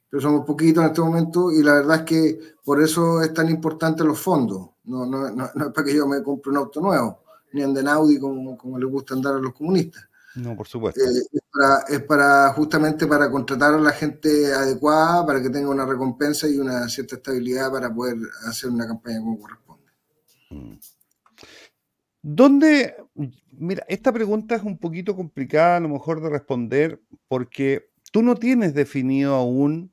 Pero somos poquitos en este momento y la verdad es que por eso es tan importante los fondos. No, no, no, es para que yo me compre un auto nuevo, ni en Audi como, como les gusta andar a los comunistas.
No, por supuesto.
Eh, es, para, justamente para contratar a la gente adecuada, para que tenga una recompensa y una cierta estabilidad para poder hacer
una campaña como corresponde. Mm. ¿Dónde? Mira, esta pregunta es un poquito complicada a lo mejor de responder porque tú no tienes definido aún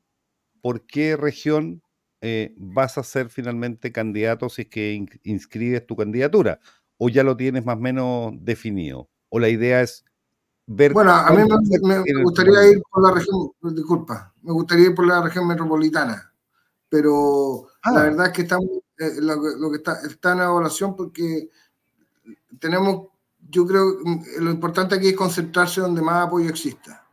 por qué región eh, vas a ser finalmente candidato si es que inscribes tu candidatura o ya lo tienes más o menos definido o la idea es ver... Bueno, a mí me, gustaría ir por la región,
disculpa, me gustaría ir por la región metropolitana, pero ah. la verdad es que eh, que está, está en evaluación porque tenemos, yo creo, mm, lo importante aquí es concentrarse donde más apoyo exista,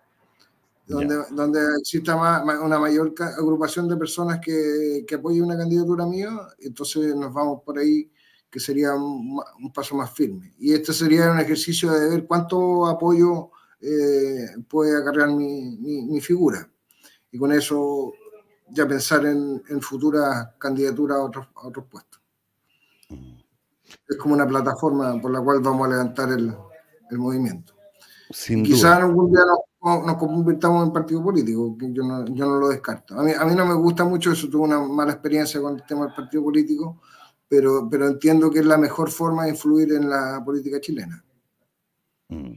donde, donde exista más, una mayor agrupación de personas que, que apoyen una candidatura mía, entonces nos vamos por ahí, que sería un, paso más firme. Y este sería un ejercicio de ver cuánto apoyo eh, puede acarrear mi, mi, mi, figura. Y con eso ya pensar en, en futuras candidaturas a otros, a otros puestos. Mm es como una plataforma por la cual vamos a levantar el, movimiento. Quizás algún día nos, convirtamos en partido político, yo no, lo descarto. A mí, no me gusta mucho eso, tuve una mala experiencia con el tema del partido político, pero, pero entiendo que es la mejor forma de influir en la política chilena.
Mm.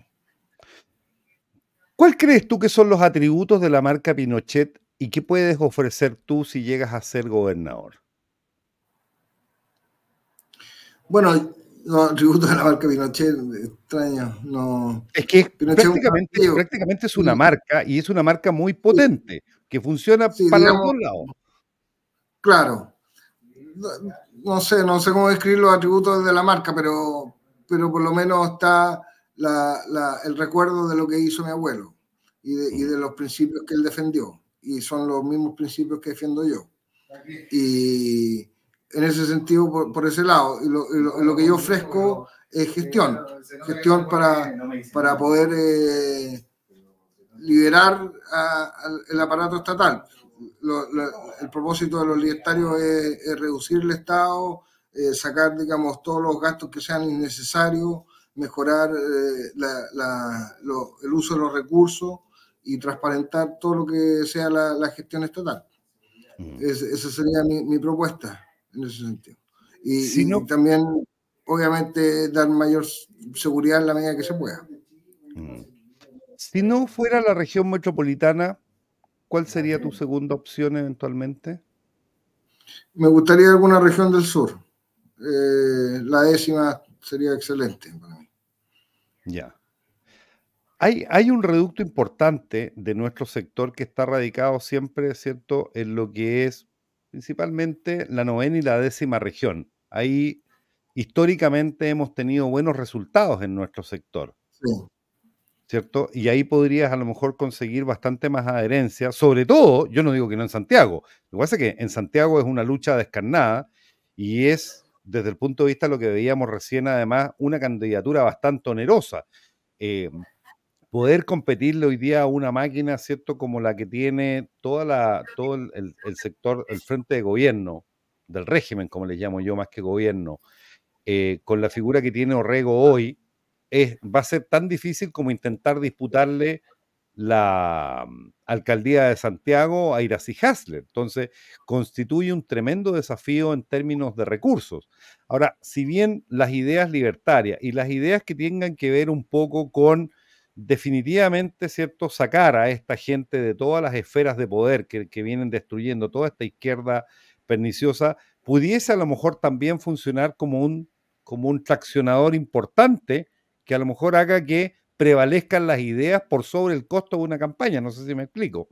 ¿Cuál crees tú que son los atributos de la marca Pinochet y qué puedes ofrecer tú si llegas a ser gobernador?
Bueno, los atributos de la marca Pinochet, extraño,
no. Es que prácticamente, es una marca y es una marca muy potente que funciona para digamos, Claro.
No, sé, no sé cómo describir los atributos de la marca, pero, pero por lo menos está el recuerdo de lo que hizo mi abuelo y y de los principios que él defendió. Y son los mismos principios que defiendo yo. Y, en ese sentido, por, ese lado. lo, que yo ofrezco es gestión, gestión para, poder eh, liberar el aparato estatal. el propósito de los libertarios es, reducir el Estado, eh, sacar, digamos, todos los gastos que sean innecesarios, mejorar eh, el uso de los recursos y transparentar todo lo que sea la, gestión estatal. Mm. esa sería mi, mi propuesta en ese
sentido. Y,
también, obviamente, dar mayor seguridad en la
medida que se pueda. Mm. Si no fuera la región metropolitana, ¿cuál sería tu segunda opción eventualmente? Me gustaría alguna región del sur.
Eh, la décima sería excelente para mí.
Ya. Hay, hay, un reducto importante de nuestro sector que está radicado siempre, ¿cierto?, en lo que es principalmente la novena y la décima región. Ahí históricamente hemos tenido buenos resultados en nuestro sector. ¿Cierto? Y ahí podrías a lo mejor conseguir bastante más adherencia, sobre todo, yo no digo que no en Santiago, lo que pasa es que en Santiago es una lucha descarnada y es, desde el punto de vista de lo que veíamos recién, además, una candidatura bastante onerosa. Eh, poder competirle hoy día a una máquina, ¿cierto? Como la que tiene toda la, todo el, el, sector, el frente de gobierno, del régimen, como le llamo yo, más que gobierno, eh, con la figura que tiene Orrego hoy, es, va a ser tan difícil como intentar disputarle la mm, alcaldía de Santiago a Iracy Hasler. Entonces, constituye un tremendo desafío en términos de recursos. Ahora, si bien las ideas libertarias y las ideas que tengan que ver un poco con definitivamente, ¿cierto?, sacar a esta gente de todas las esferas de poder que, vienen destruyendo toda esta izquierda perniciosa, pudiese a lo mejor también funcionar como un, como un traccionador importante que a lo mejor haga que prevalezcan las ideas por sobre el costo de una campaña. No sé si me explico.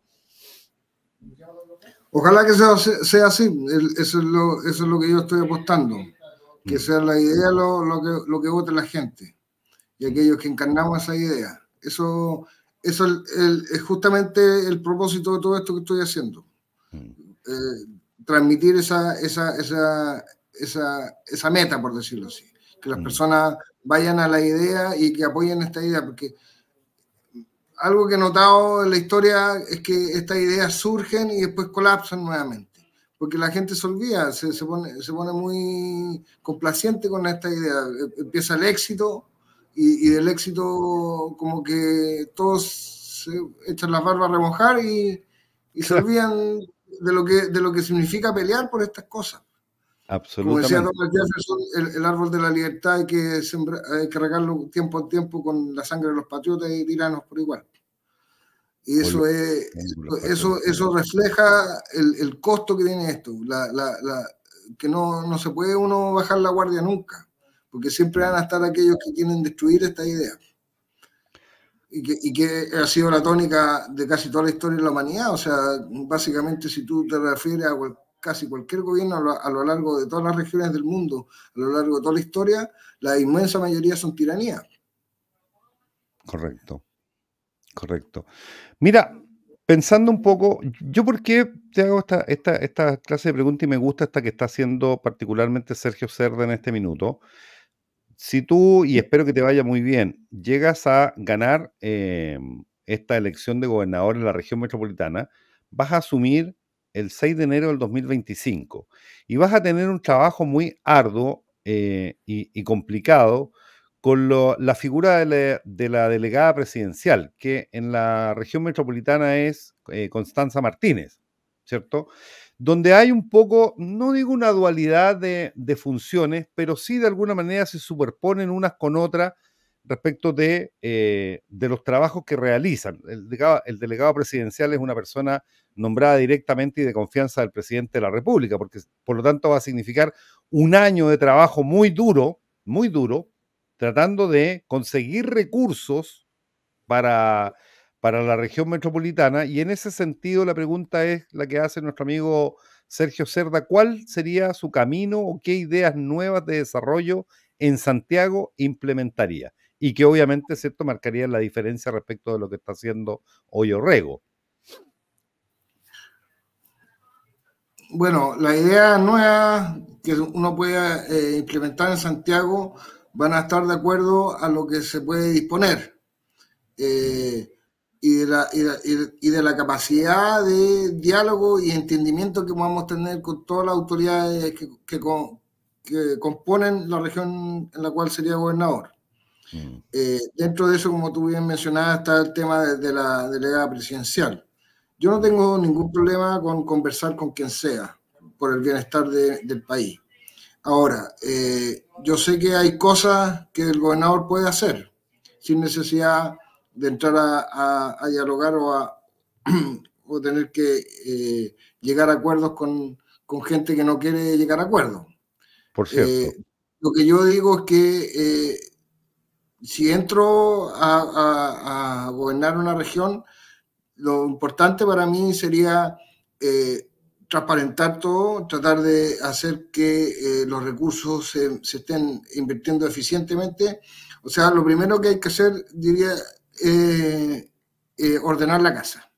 Ojalá que sea, así. Eso es, lo, eso es lo que yo estoy apostando. Que mm. sea la idea lo, lo que, lo que vote la gente y aquellos que encarnamos esa idea. Eso, eso es justamente el propósito de todo esto que estoy haciendo. Mm. Eh, transmitir esa, esa, esa, esa, esa meta, por decirlo así. Que las mm. personas vayan a la idea y que apoyen esta idea, porque algo que he notado en la historia es que estas ideas surgen y después colapsan nuevamente porque la gente se olvida, se, se, pone, se pone muy complaciente con esta idea. Empieza el éxito y, del éxito como que todos se echan las barbas a remojar y, y se <laughs> olvidan de lo, que, de lo que significa pelear por estas cosas.
Absolutamente. Como decía
Thomas Jefferson, el, árbol de la libertad hay que, sembrar hay que regarlo tiempo a tiempo con la sangre de los patriotas y tiranos por igual. Y eso, es, eso, eso refleja el, el, costo que tiene esto, la, la, que no, no se puede uno bajar la guardia nunca porque siempre van a estar aquellos que quieren destruir esta idea. Y que, ha sido la tónica de casi toda la historia de la humanidad. O sea, básicamente si tú te refieres a casi cualquier gobierno a lo, largo de todas las regiones del mundo, a lo largo de toda la historia, la inmensa mayoría son tiranías.
Correcto, correcto. Mira, pensando un poco, yo porque te hago esta, esta clase de preguntas y me gusta esta que está haciendo particularmente Sergio Cerda en este minuto si tú, y espero que te vaya muy bien, llegas a ganar em, esta elección de gobernador en la región metropolitana, vas a asumir el 6 de enero del 2025 y vas a tener un trabajo muy arduo eh, y, complicado con la figura de la, delegada presidencial, que en la región metropolitana es eh, Constanza Martínez, ¿cierto? donde hay un poco, no digo una dualidad de, funciones, pero sí de alguna manera se superponen unas con otras respecto de, eh, los trabajos que realizan. el delegado, presidencial es una persona nombrada directamente y de confianza del presidente de la República, porque por lo tanto va a significar un año de trabajo muy duro, muy duro, tratando de conseguir recursos para para la región metropolitana. Y en ese sentido, la pregunta es la que hace nuestro amigo Sergio Cerda, ¿cuál sería su camino o qué ideas nuevas de desarrollo en Santiago implementaría? Y que obviamente, esto marcaría la diferencia respecto de lo que está haciendo hoy Orrego. Bueno, las ideas nuevas que
uno pueda eh, implementar en Santiago van a estar de acuerdo a lo que se puede disponer. Eh, y de la, y de, la capacidad de diálogo y entendimiento que podamos tener con todas las autoridades que, que, componen la región en la cual sería gobernador. Mm. Eh, dentro de eso, como tú bien mencionabas, está el tema de, la delegada presidencial. Yo no tengo ningún problema con conversar con quien sea por el bienestar del país. Ahora, eh, yo sé que hay cosas que el gobernador puede hacer sin necesidad de entrar a, dialogar o a <clears throat> tener que eh, llegar a acuerdos con, gente que no quiere llegar a acuerdos.
Por cierto. Eh,
lo que yo digo es que eh, si entro a, gobernar una región, lo importante para mí sería transparentar todo, tratar de hacer que los recursos se estén invirtiendo eficientemente. O sea, lo primero que hay que hacer, diría, eh, eh, ordenar la casa.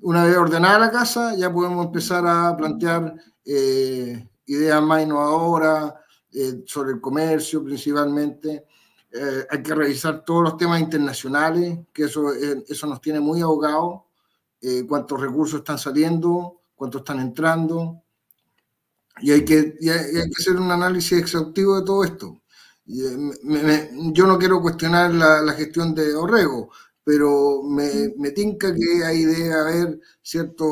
Una vez ordenada la casa, ya podemos empezar a plantear eh, ideas más innovadoras sobre el comercio principalmente. hay que revisar todos los temas internacionales, que eso, eso nos tiene muy ahogados, cuántos recursos están saliendo, cuántos están entrando. y hay que hacer un análisis exhaustivo de todo esto. Eh, yo no quiero cuestionar la, gestión de Orrego, pero me, tinca que hay de haber cierta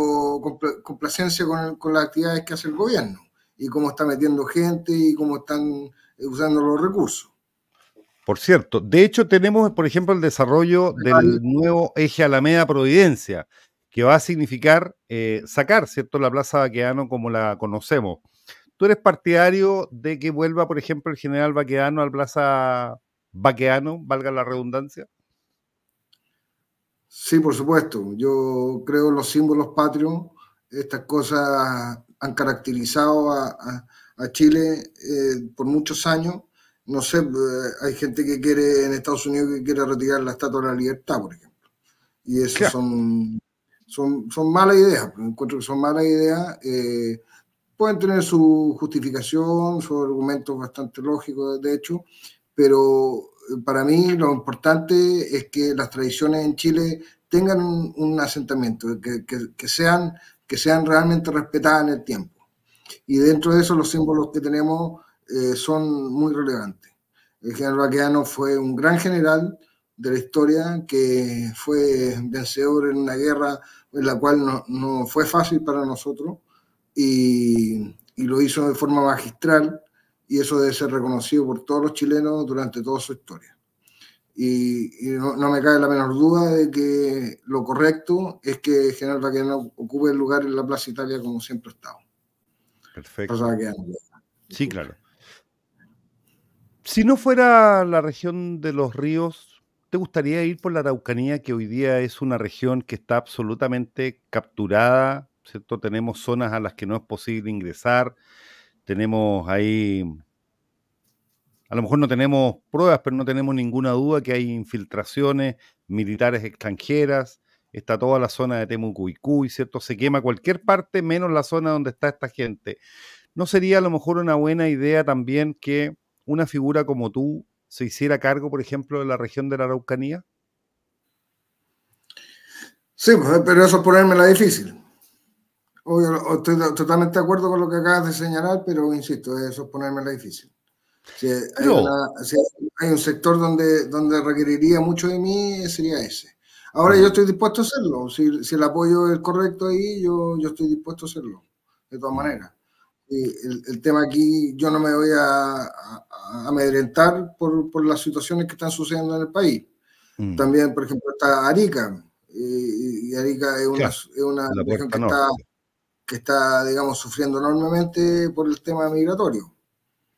complacencia con, las actividades que hace el gobierno y cómo está metiendo gente y cómo están eh, usando los recursos.
Por cierto, de hecho tenemos, por ejemplo, el desarrollo del nuevo eje Alameda Providencia, que va a significar eh, sacar, ¿cierto?, la Plaza Baqueano como la conocemos. ¿Tú eres partidario de que vuelva, por ejemplo, el general Baqueano al Plaza Baqueano, valga la redundancia?
Sí, por supuesto. Yo creo los símbolos patrios, estas cosas han caracterizado a, Chile eh, por muchos años. No sé, eh, hay gente que quiere en Estados Unidos que quiere retirar la Estatua de la Libertad, por ejemplo. Y eso son, son, malas ideas. Encuentro que son malas ideas. Eh, pueden tener su justificación, su argumento bastante lógico, de hecho, pero eh, para mí lo importante es que las tradiciones en Chile tengan un, asentamiento, que, sean, que sean realmente respetadas en el tiempo. Y dentro de eso los símbolos que tenemos eh, son muy relevantes. El general Baqueano fue un gran general de la historia que fue vencedor en una guerra en la cual no, no fue fácil para nosotros y, lo hizo de forma magistral y eso debe ser reconocido por todos los chilenos durante toda su historia. Y, no, me cabe la menor duda de que lo correcto es que General Baquedano ocupe el lugar en la Plaza Italia como siempre ha estado.
Perfecto. sí, claro. Si no fuera la región de los ríos, ¿te gustaría ir por la Araucanía, que hoy día es una región que está absolutamente capturada ¿cierto? Tenemos zonas a las que no es posible ingresar, tenemos ahí, a lo mejor no tenemos pruebas, pero no tenemos ninguna duda que hay infiltraciones militares extranjeras, está toda la zona de y ¿cierto? Se quema cualquier parte menos la zona donde está esta gente. ¿No sería a lo mejor una buena idea también que una figura como tú se hiciera cargo, por ejemplo, de la región de la Araucanía?
Sí, pues, pero eso es la difícil. Obvio, estoy totalmente de acuerdo con lo que acabas de señalar, pero insisto, eso es la difícil. Si hay, si hay un sector donde, donde requeriría mucho de mí, sería ese. Ahora yo estoy dispuesto a hacerlo. Si, si el apoyo es correcto ahí, yo, yo estoy dispuesto a hacerlo, de todas maneras. Y el, el, tema aquí, yo no me voy a, a, amedrentar por, por, las situaciones que están sucediendo en el país. Mm. También, por ejemplo, está Arica. Y, Arica es una, es una que está que está, digamos, sufriendo enormemente por el tema migratorio.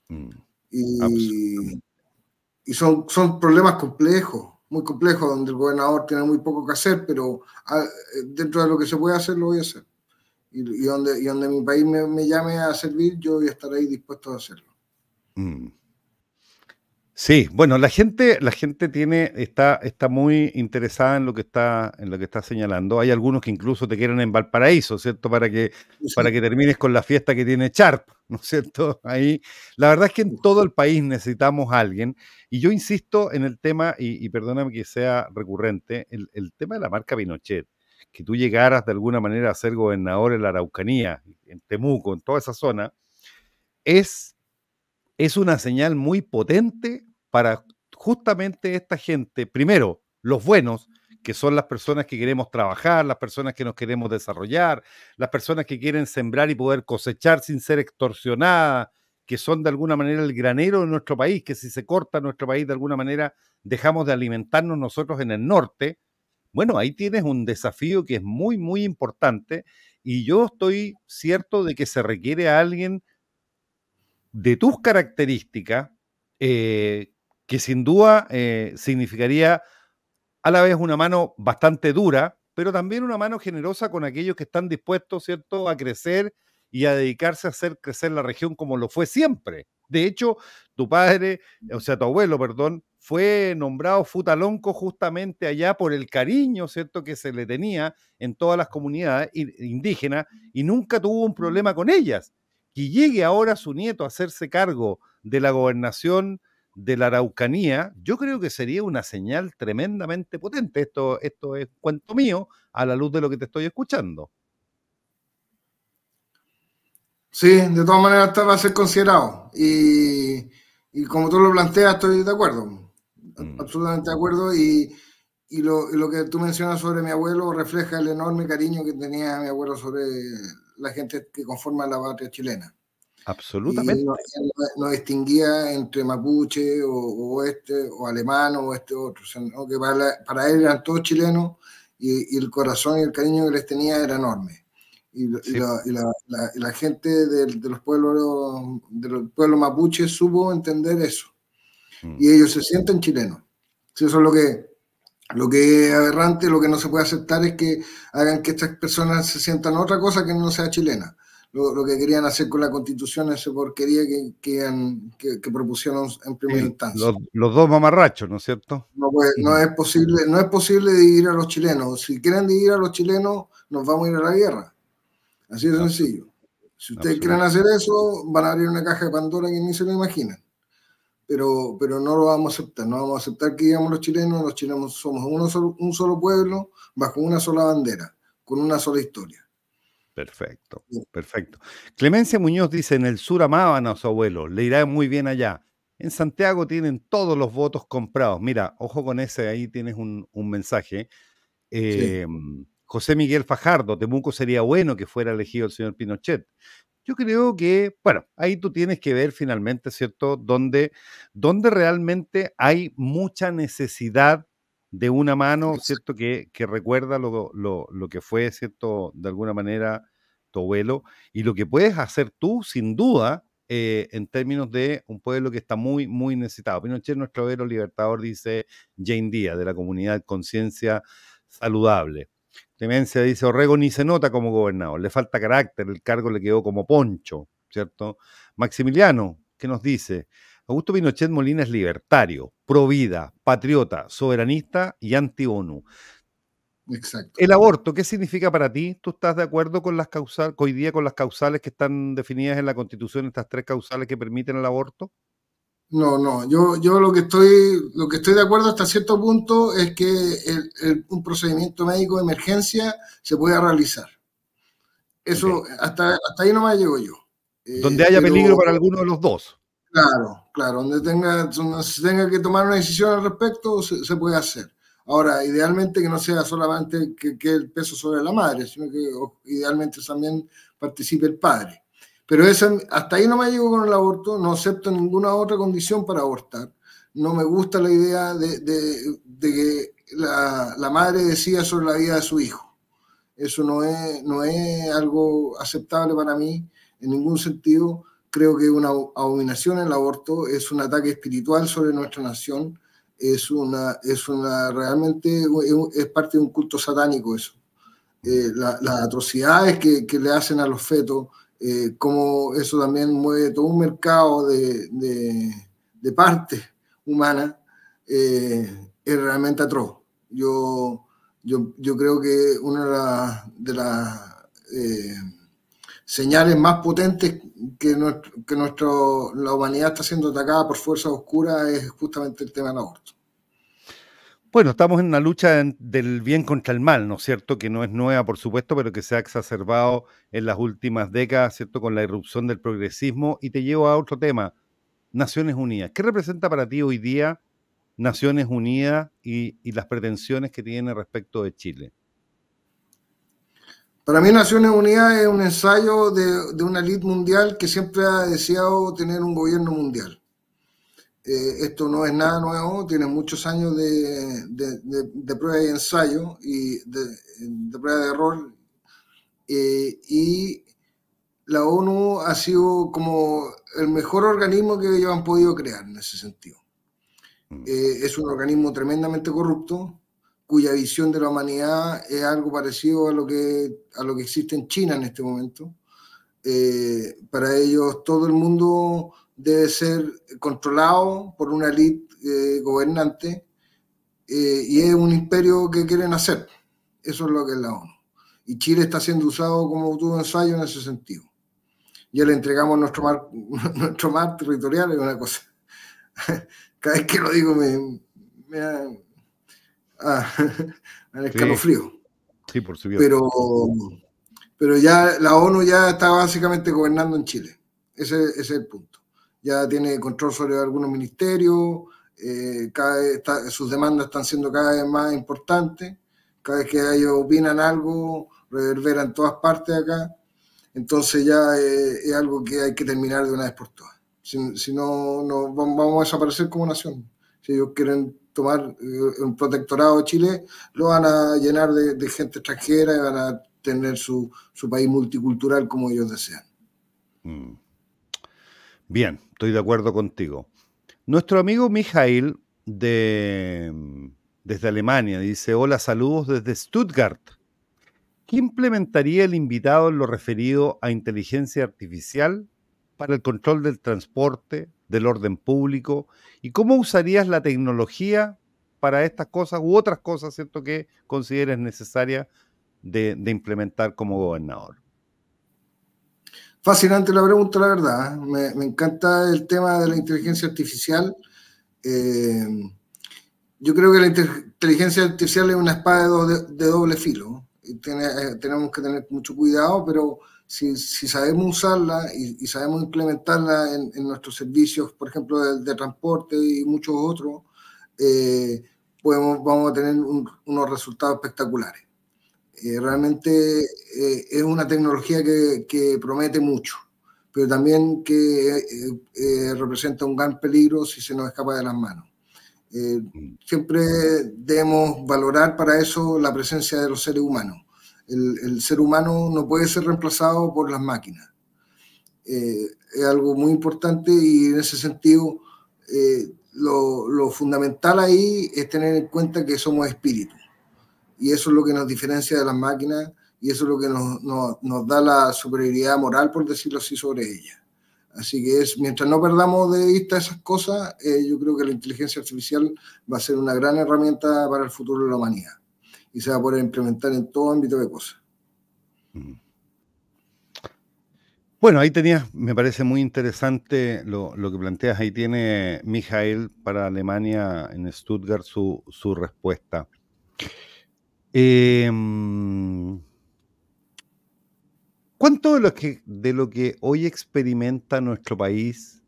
Mm. Y, y, son, son problemas complejos, muy complejos, donde el gobernador tiene muy poco que hacer, pero ah, eh, dentro de lo que se puede hacer, lo voy a hacer. Y, donde, y donde mi país me, llame a servir, yo voy a estar ahí dispuesto a
hacerlo. Mm. Sí, bueno, la gente, la gente tiene, está, está muy interesada en lo que está, en lo que está señalando. Hay algunos que incluso te quieren en Valparaíso, ¿cierto? Para que, para que termines con la fiesta que tiene Charp, ¿no es cierto? Ahí, la verdad es que en todo el país necesitamos a alguien. Y yo insisto en el tema, y, perdóname que sea recurrente, el, el, tema de la marca Pinochet, que tú llegaras de alguna manera a ser gobernador en la Araucanía, en Temuco, en toda esa zona, es, es una señal muy potente para justamente esta gente, primero, los buenos, que son las personas que queremos trabajar, las personas que nos queremos desarrollar, las personas que quieren sembrar y poder cosechar sin ser extorsionadas, que son de alguna manera el granero de nuestro país, que si se corta nuestro país de alguna manera dejamos de alimentarnos nosotros en el norte. Bueno, ahí tienes un desafío que es muy, muy importante y yo estoy cierto de que se requiere a alguien de tus características eh, que sin duda eh, significaría a la vez una mano bastante dura, pero también una mano generosa con aquellos que están dispuestos, ¿cierto?, a crecer y a dedicarse a hacer crecer la región como lo fue siempre. De hecho, tu padre, o sea, tu abuelo, perdón, fue nombrado Futalonco justamente allá por el cariño, ¿cierto?, que se le tenía en todas las comunidades indígenas y nunca tuvo un problema con ellas. Que llegue ahora su nieto a hacerse cargo de la gobernación de la Araucanía, yo creo que sería una señal tremendamente potente. Esto, esto es cuento mío a la luz de lo que te estoy escuchando.
Sí, de todas maneras va a ser considerado. Y, como tú lo planteas, estoy de acuerdo. Mm. Absolutamente de acuerdo. Y, lo, y, lo, que tú mencionas sobre mi abuelo refleja el enorme cariño que tenía mi abuelo sobre la gente que conforma la patria chilena.
Absolutamente.
no, distinguía entre mapuche o, o alemán o este otro, que para, él eran todos chilenos y, el corazón y el cariño que les tenía era enorme. Y, la, gente de, los pueblos de los pueblos mapuches supo entender eso. Mm. Y ellos se sienten chilenos. Eso es lo que, lo que es aberrante, lo que no se puede aceptar es que hagan que estas personas se sientan otra cosa que no sea chilena lo, que querían hacer con la constitución, esa porquería que, que, propusieron en primera instancia.
Los, dos mamarrachos, ¿no es cierto?
No, no, es posible, no es posible dividir a los chilenos. Si quieren dividir a los chilenos, nos vamos a ir a la guerra. Así de sencillo. Si ustedes quieren hacer eso, van a abrir una caja de Pandora que ni se lo imaginan. Pero, pero no lo vamos a aceptar, no vamos a aceptar que digamos los chilenos, los chilenos somos uno un solo pueblo bajo una sola bandera, con una sola historia.
Perfecto, perfecto. Clemencia Muñoz dice, en el sur amaban a su abuelo, le irá muy bien allá. En Santiago tienen todos los votos comprados. Mira, ojo con ese, ahí tienes un, mensaje. Em, José Miguel Fajardo, Temuco sería bueno que fuera elegido el señor Pinochet. Yo creo que, bueno, ahí tú tienes que ver finalmente, ¿cierto?, dónde donde realmente hay mucha necesidad de una mano, ¿cierto? Que, recuerda lo, que fue, ¿cierto? De alguna manera tu abuelo y lo que puedes hacer tú, sin duda, eh, en términos de un pueblo que está muy, muy necesitado. Pinochet, nuestro abuelo libertador, dice Jane Díaz, de la comunidad Conciencia Saludable. Clemencia dice, Orrego ni se nota como gobernador, le falta carácter, el cargo le quedó como poncho, ¿cierto? Maximiliano, ¿qué nos dice? Augusto Pinochet Molina es libertario, pro vida, patriota, soberanista y anti-ONU. Exacto. El aborto, ¿qué significa para ti? ¿Tú estás de acuerdo con las causales, hoy día con las causales que están definidas en la Constitución, estas tres causales que permiten el aborto?
No, no. Yo, yo lo que estoy, lo que estoy de acuerdo hasta cierto punto es que un procedimiento médico de emergencia se pueda realizar. Eso hasta, hasta ahí nomás llego yo.
Eh, Donde haya peligro para alguno de los dos.
Claro, claro, donde tenga, se tenga que tomar una decisión al respecto, se, puede hacer. Ahora, idealmente que no sea solamente que, que, el peso sobre la madre, sino que idealmente también participe el padre. Pero hasta ahí no me llego con el aborto, no acepto ninguna otra condición para abortar. No me gusta la idea de, que la, la, madre decida sobre la vida de su hijo. Eso no es, no es algo aceptable para mí en ningún sentido creo que una abominación el aborto, es un ataque espiritual sobre nuestra nación, es una, es una realmente es parte de un culto satánico eso. Eh, las atrocidades que, que, le hacen a los fetos, eh, como eso también mueve todo un mercado de, de, de partes humanas, eh, es realmente atroz. Yo, yo, yo creo que una de De las señales más potentes que, la humanidad está siendo atacada por fuerzas oscuras es justamente el tema del aborto.
Bueno, estamos en una lucha del bien contra el mal, ¿no es cierto? Que no es nueva, por supuesto, pero que se ha exacerbado en las últimas décadas, ¿cierto? Con la irrupción del progresismo. Y te llevo a otro tema, Naciones Unidas. ¿Qué representa para ti hoy día Naciones Unidas y, y las pretensiones que tiene respecto de Chile? Para mí
Naciones Unidas es un ensayo de, una elite mundial que siempre ha deseado tener un gobierno mundial. Eh, esto no es nada nuevo, tiene muchos años de, de, de, prueba y ensayo y de, prueba de error. Eh, y la ONU ha sido como el mejor organismo que ellos han podido crear en ese sentido. Mm. Eh, es un organismo tremendamente corrupto, cuya visión de la humanidad es algo parecido a lo que, a lo que existe en China en este momento. Eh, para ellos todo el mundo debe ser controlado por una élite eh, gobernante eh, y es un imperio que quieren hacer. Eso es lo que es la ONU. Y Chile está siendo usado como un ensayo en ese sentido. Ya le entregamos nuestro mar, <laughs> nuestro mar territorial, es una cosa. <laughs> Cada vez que lo digo me ah, al <laughs> escalofrío.
Sí, sí, por supuesto. Pero,
pero ya la ONU ya está básicamente gobernando en Chile. Ese, es el punto. Ya tiene control sobre algunos ministerios, eh, cada sus demandas están siendo cada vez más importantes. Cada vez que ellos opinan algo, reverberan todas partes acá. Entonces ya eh, es, algo que hay que terminar de una vez por todas. Si, no, no, vamos a desaparecer como nación. Si ellos quieren tomar eh, un protectorado de Chile, lo van a llenar de, gente extranjera y van a tener su, país multicultural como ellos desean.
Mm. Bien, estoy de acuerdo contigo. Nuestro amigo Mijail de, desde Alemania dice, hola, saludos desde Stuttgart. ¿Qué implementaría el invitado en lo referido a inteligencia artificial para el control del transporte, del orden público y cómo usarías la tecnología para estas cosas u otras cosas, ¿cierto?, que consideres necesarias de, implementar como gobernador.
Fascinante la pregunta, la verdad. ¿eh? Me, encanta el tema de la inteligencia artificial. Eh, yo creo que la inteligencia artificial es una espada de, doble filo. Eh, tenemos que tener mucho cuidado, pero si, sabemos usarla y, sabemos implementarla en, nuestros servicios, por ejemplo, de, transporte y muchos otros, eh, podemos, vamos a tener unos resultados espectaculares. Eh, realmente eh, es una tecnología que, promete mucho, pero también que representa un gran peligro si se nos escapa de las manos. Mm. siempre debemos valorar para eso la presencia de los seres humanos el, ser humano no puede ser reemplazado por las máquinas. Eh, es algo muy importante y en ese sentido eh, lo, fundamental ahí es tener en cuenta que somos espíritus. Y eso es lo que nos diferencia de las máquinas y eso es lo que nos, da la superioridad moral, por decirlo así, sobre ellas. Así que es, mientras no perdamos de vista esas cosas, eh, yo creo que la inteligencia artificial va a ser una gran herramienta para el futuro de la humanidad y se va a poder implementar en todo ámbito de cosas. Mm.
Bueno, ahí tenías, me parece muy interesante lo, que planteas. Ahí tiene Mijael para Alemania en Stuttgart su, respuesta. Em, ¿Cuánto de lo, que, de lo que hoy experimenta nuestro país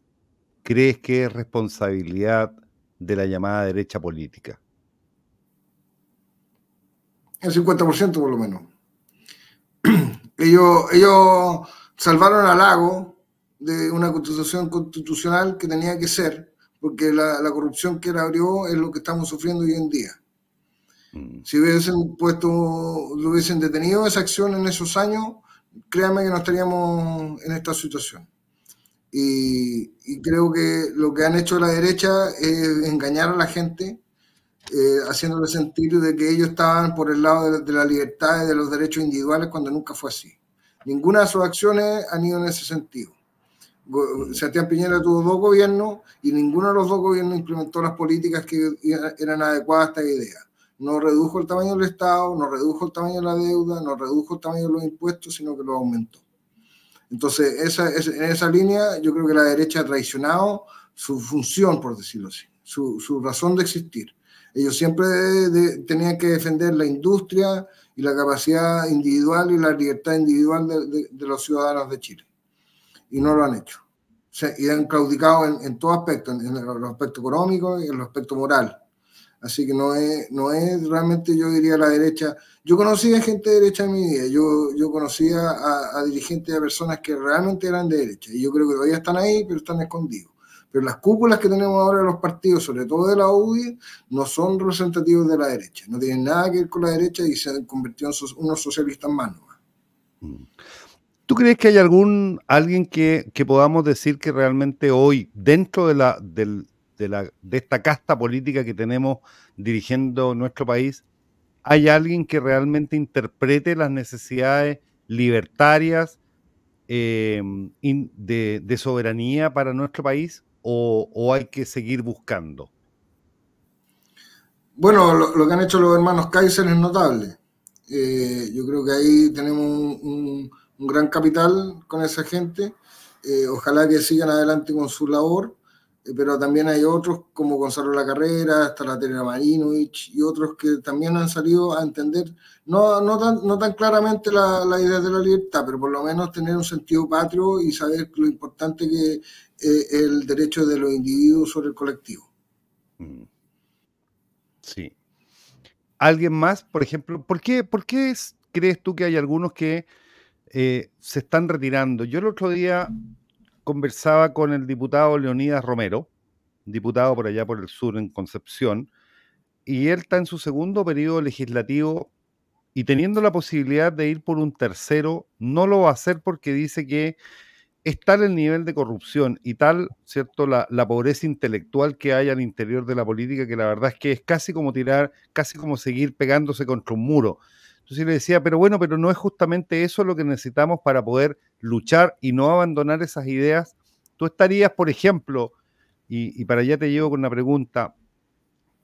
crees que es responsabilidad de la llamada derecha política?
el 50% por lo menos. <clears throat> Ellos, ellos salvaron al lago de una constitución constitucional que tenía que ser, porque la, corrupción que la abrió es lo que estamos sufriendo hoy en día. Mm. Si hubiesen puesto, hubiesen detenido esa acción en esos años, créanme que no estaríamos en esta situación. Y, y creo que lo que han hecho la derecha es engañar a la gente, eh, haciéndole sentir de que ellos estaban por el lado de, la libertad y de los derechos individuales cuando nunca fue así. Ninguna de sus acciones han ido en ese sentido. Santiago mm. Piñera tuvo dos gobiernos y ninguno de los dos gobiernos implementó las políticas que eran adecuadas a esta idea. No redujo el tamaño del Estado, no redujo el tamaño de la deuda, no redujo el tamaño de los impuestos, sino que lo aumentó. Entonces, en esa línea yo creo que la derecha ha traicionado su función, por decirlo así, su razón de existir ellos siempre tenían que defender la industria y la capacidad individual y la libertad individual de, los ciudadanos de Chile. Y no lo han hecho. y han claudicado en, todo aspecto, en, el aspecto económico y en el aspecto moral. Así que no es, no es realmente, yo diría, la derecha. Yo conocía gente de derecha en mi vida, yo, yo conocía a, dirigentes de personas que realmente eran de derecha. Y yo creo que todavía están ahí, pero están escondidos. Pero las cúpulas que tenemos ahora de los partidos, sobre todo de la UDI, no son representativos de la derecha. No tienen nada que ver con la derecha y se han convertido en unos socialistas más mm.
¿Tú crees que hay algún alguien que, podamos decir que realmente hoy, dentro de la, de, esta casta política que tenemos dirigiendo nuestro país, hay alguien que realmente interprete las necesidades libertarias eh, de, soberanía para nuestro país? o, hay que seguir buscando? Bueno,
lo, que han hecho los hermanos Kaiser es notable. Eh, yo creo que ahí tenemos un, gran capital con esa gente. Eh, ojalá que sigan adelante con su labor, eh, pero también hay otros como Gonzalo La Carrera, hasta la Tere Marinovich y otros que también han salido a entender, no, no, tan, no tan claramente la, idea de la libertad, pero por lo menos tener un sentido patrio y saber lo importante que, eh, el derecho de los individuos sobre el colectivo.
Mm. Sí. ¿Alguien más, por ejemplo? ¿Por qué, crees tú que hay algunos que eh, se están retirando? Yo el otro día conversaba con el diputado Leonidas Romero, diputado por allá por el sur en Concepción, y él está en su segundo periodo legislativo y teniendo la posibilidad de ir por un tercero, no lo va a hacer porque dice que es tal el nivel de corrupción y tal, ¿cierto?, la, pobreza intelectual que hay al interior de la política, que la verdad es que es casi como tirar, casi como seguir pegándose contra un muro. Entonces le decía, pero bueno, pero no es justamente eso lo que necesitamos para poder luchar y no abandonar esas ideas. Tú estarías, por ejemplo, y, y para allá te llevo con una pregunta,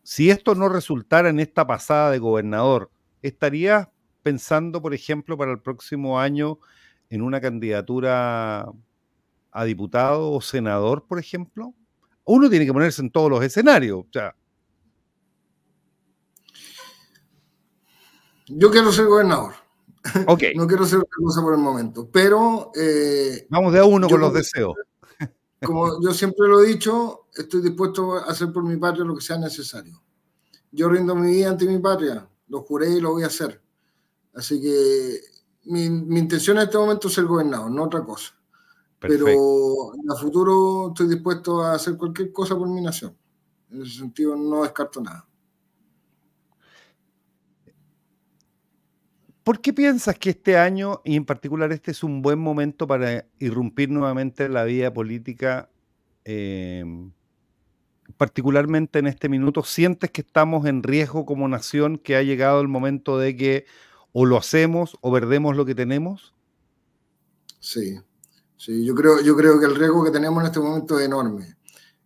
si esto no resultara en esta pasada de gobernador, ¿estarías pensando, por ejemplo, para el próximo año en una candidatura a diputado o senador, por ejemplo, uno tiene que ponerse en todos los escenarios. Yo quiero ser gobernador. <laughs> No quiero ser otra cosa
por el momento, pero... Eh,
Vamos de a uno con los deseos.
<laughs> Como yo siempre lo he dicho, estoy dispuesto a hacer por mi patria lo que sea necesario. Yo rindo mi vida ante mi patria, lo juré y lo voy a hacer. Así que mi, mi intención en este momento es ser gobernador, no otra cosa. Pero Pero el futuro estoy dispuesto a hacer cualquier cosa por mi nación. En ese sentido no descarto nada.
¿Por qué piensas que este año y en particular este es un buen momento para irrumpir nuevamente la vida política? Em, particularmente en este minuto, ¿sientes que estamos en riesgo como nación, que ha llegado el momento de que o lo hacemos o perdemos lo que tenemos?
Sí, Sí, yo creo, yo creo que el riesgo que tenemos en este momento es enorme.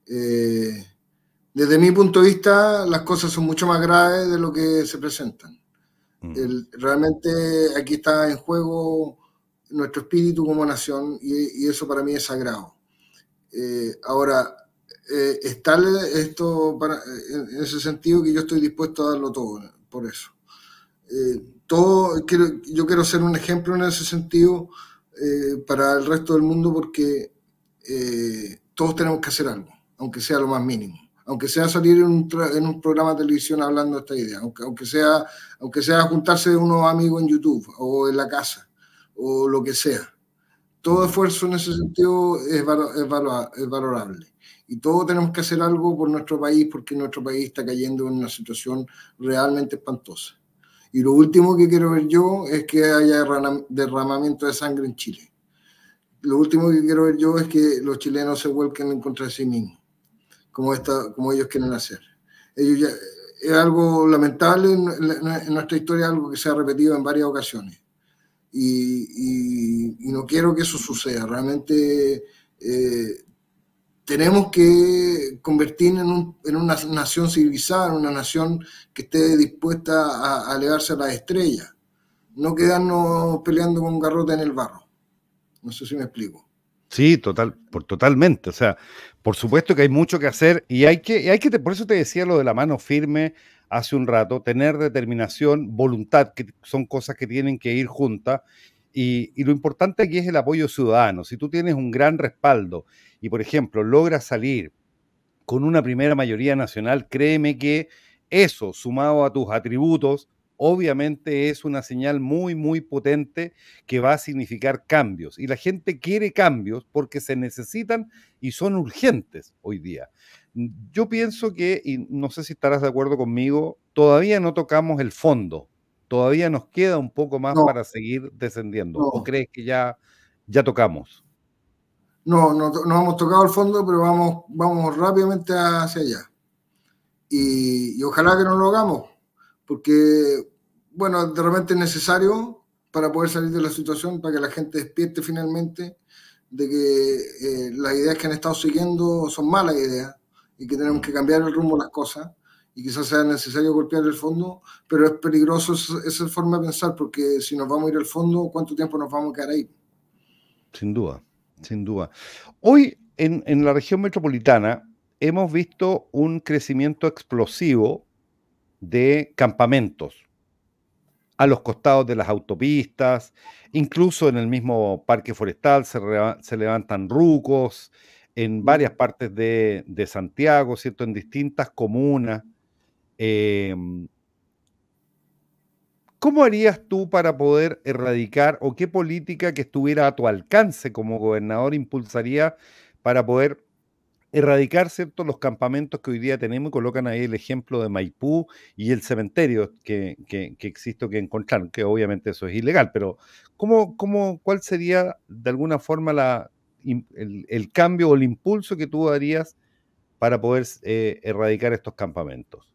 Eh, desde mi punto de vista, las cosas son mucho más graves de lo que se presentan. Mm. realmente aquí está en juego nuestro espíritu como nación y, eso para mí es sagrado. Eh, ahora, eh, está esto en ese sentido que yo estoy dispuesto a darlo todo por eso. Eh, todo, yo quiero ser un ejemplo en ese sentido eh, para el resto del mundo porque eh, todos tenemos que hacer algo, aunque sea lo más mínimo. Aunque sea salir en un, programa de televisión hablando de esta idea, aunque, sea, aunque sea juntarse de unos amigos en YouTube o en la casa o lo que sea. Todo esfuerzo en ese sentido es, es, es valorable y todos tenemos que hacer algo por nuestro país porque nuestro país está cayendo en una situación realmente espantosa. Y lo último que quiero ver yo es que haya derramamiento de sangre en Chile. Lo último que quiero ver yo es que los chilenos se vuelquen en contra de sí mismos, como, como ellos quieren hacer. es algo lamentable en, nuestra historia, algo que se ha repetido en varias ocasiones. Y, no quiero que eso suceda. Realmente eh, tenemos que convertirnos en, una nación civilizada, en una nación que esté dispuesta a, a elevarse a las estrellas, no quedarnos peleando con garrote en el barro.
No sé si me explico. Sí, total, por, totalmente. O sea, por supuesto que hay mucho que hacer y hay que, hay que, por eso te decía lo de la mano firme hace un rato, tener determinación, voluntad, que son cosas que tienen que ir juntas y, lo importante aquí es el apoyo ciudadano. Si tú tienes un gran respaldo y, por ejemplo, logras salir con una primera mayoría nacional, créeme que eso, sumado a tus atributos, obviamente es una señal muy, muy potente que va a significar cambios. Y la gente quiere cambios porque se necesitan y son urgentes hoy día. Yo pienso que, y no sé si estarás de acuerdo conmigo, todavía no tocamos el fondo todavía nos queda un poco más para seguir descendiendo? ¿O crees que ya, ya tocamos?
No, no, hemos tocado el fondo, pero vamos, vamos rápidamente hacia allá. Y, ojalá que no lo hagamos, porque, bueno, de repente es necesario para poder salir de la situación, para que la gente despierte finalmente de que eh, las ideas que han estado siguiendo son malas ideas y que tenemos que cambiar el rumbo de las cosas quizás sea necesario golpear el fondo, pero es peligroso esa forma de pensar porque si nos vamos a ir al fondo, ¿cuánto tiempo nos vamos a
quedar ahí? Sin duda, sin duda. Hoy en, la región metropolitana hemos visto un crecimiento explosivo de campamentos a los costados de las autopistas, incluso en el mismo parque forestal se, levantan rucos, en varias partes de, Santiago, ¿cierto? En distintas comunas. Em, ¿Cómo harías tú para poder erradicar o qué política que estuviera a tu alcance como gobernador impulsaría para poder erradicar ¿cierto? los campamentos que hoy día tenemos y colocan ahí el ejemplo de Maipú y el cementerio que, que, que existe que encontraron, que obviamente eso es ilegal, pero ¿cómo, cómo, ¿cuál sería de alguna forma la, el, cambio o el impulso que tú darías para poder eh, erradicar estos campamentos?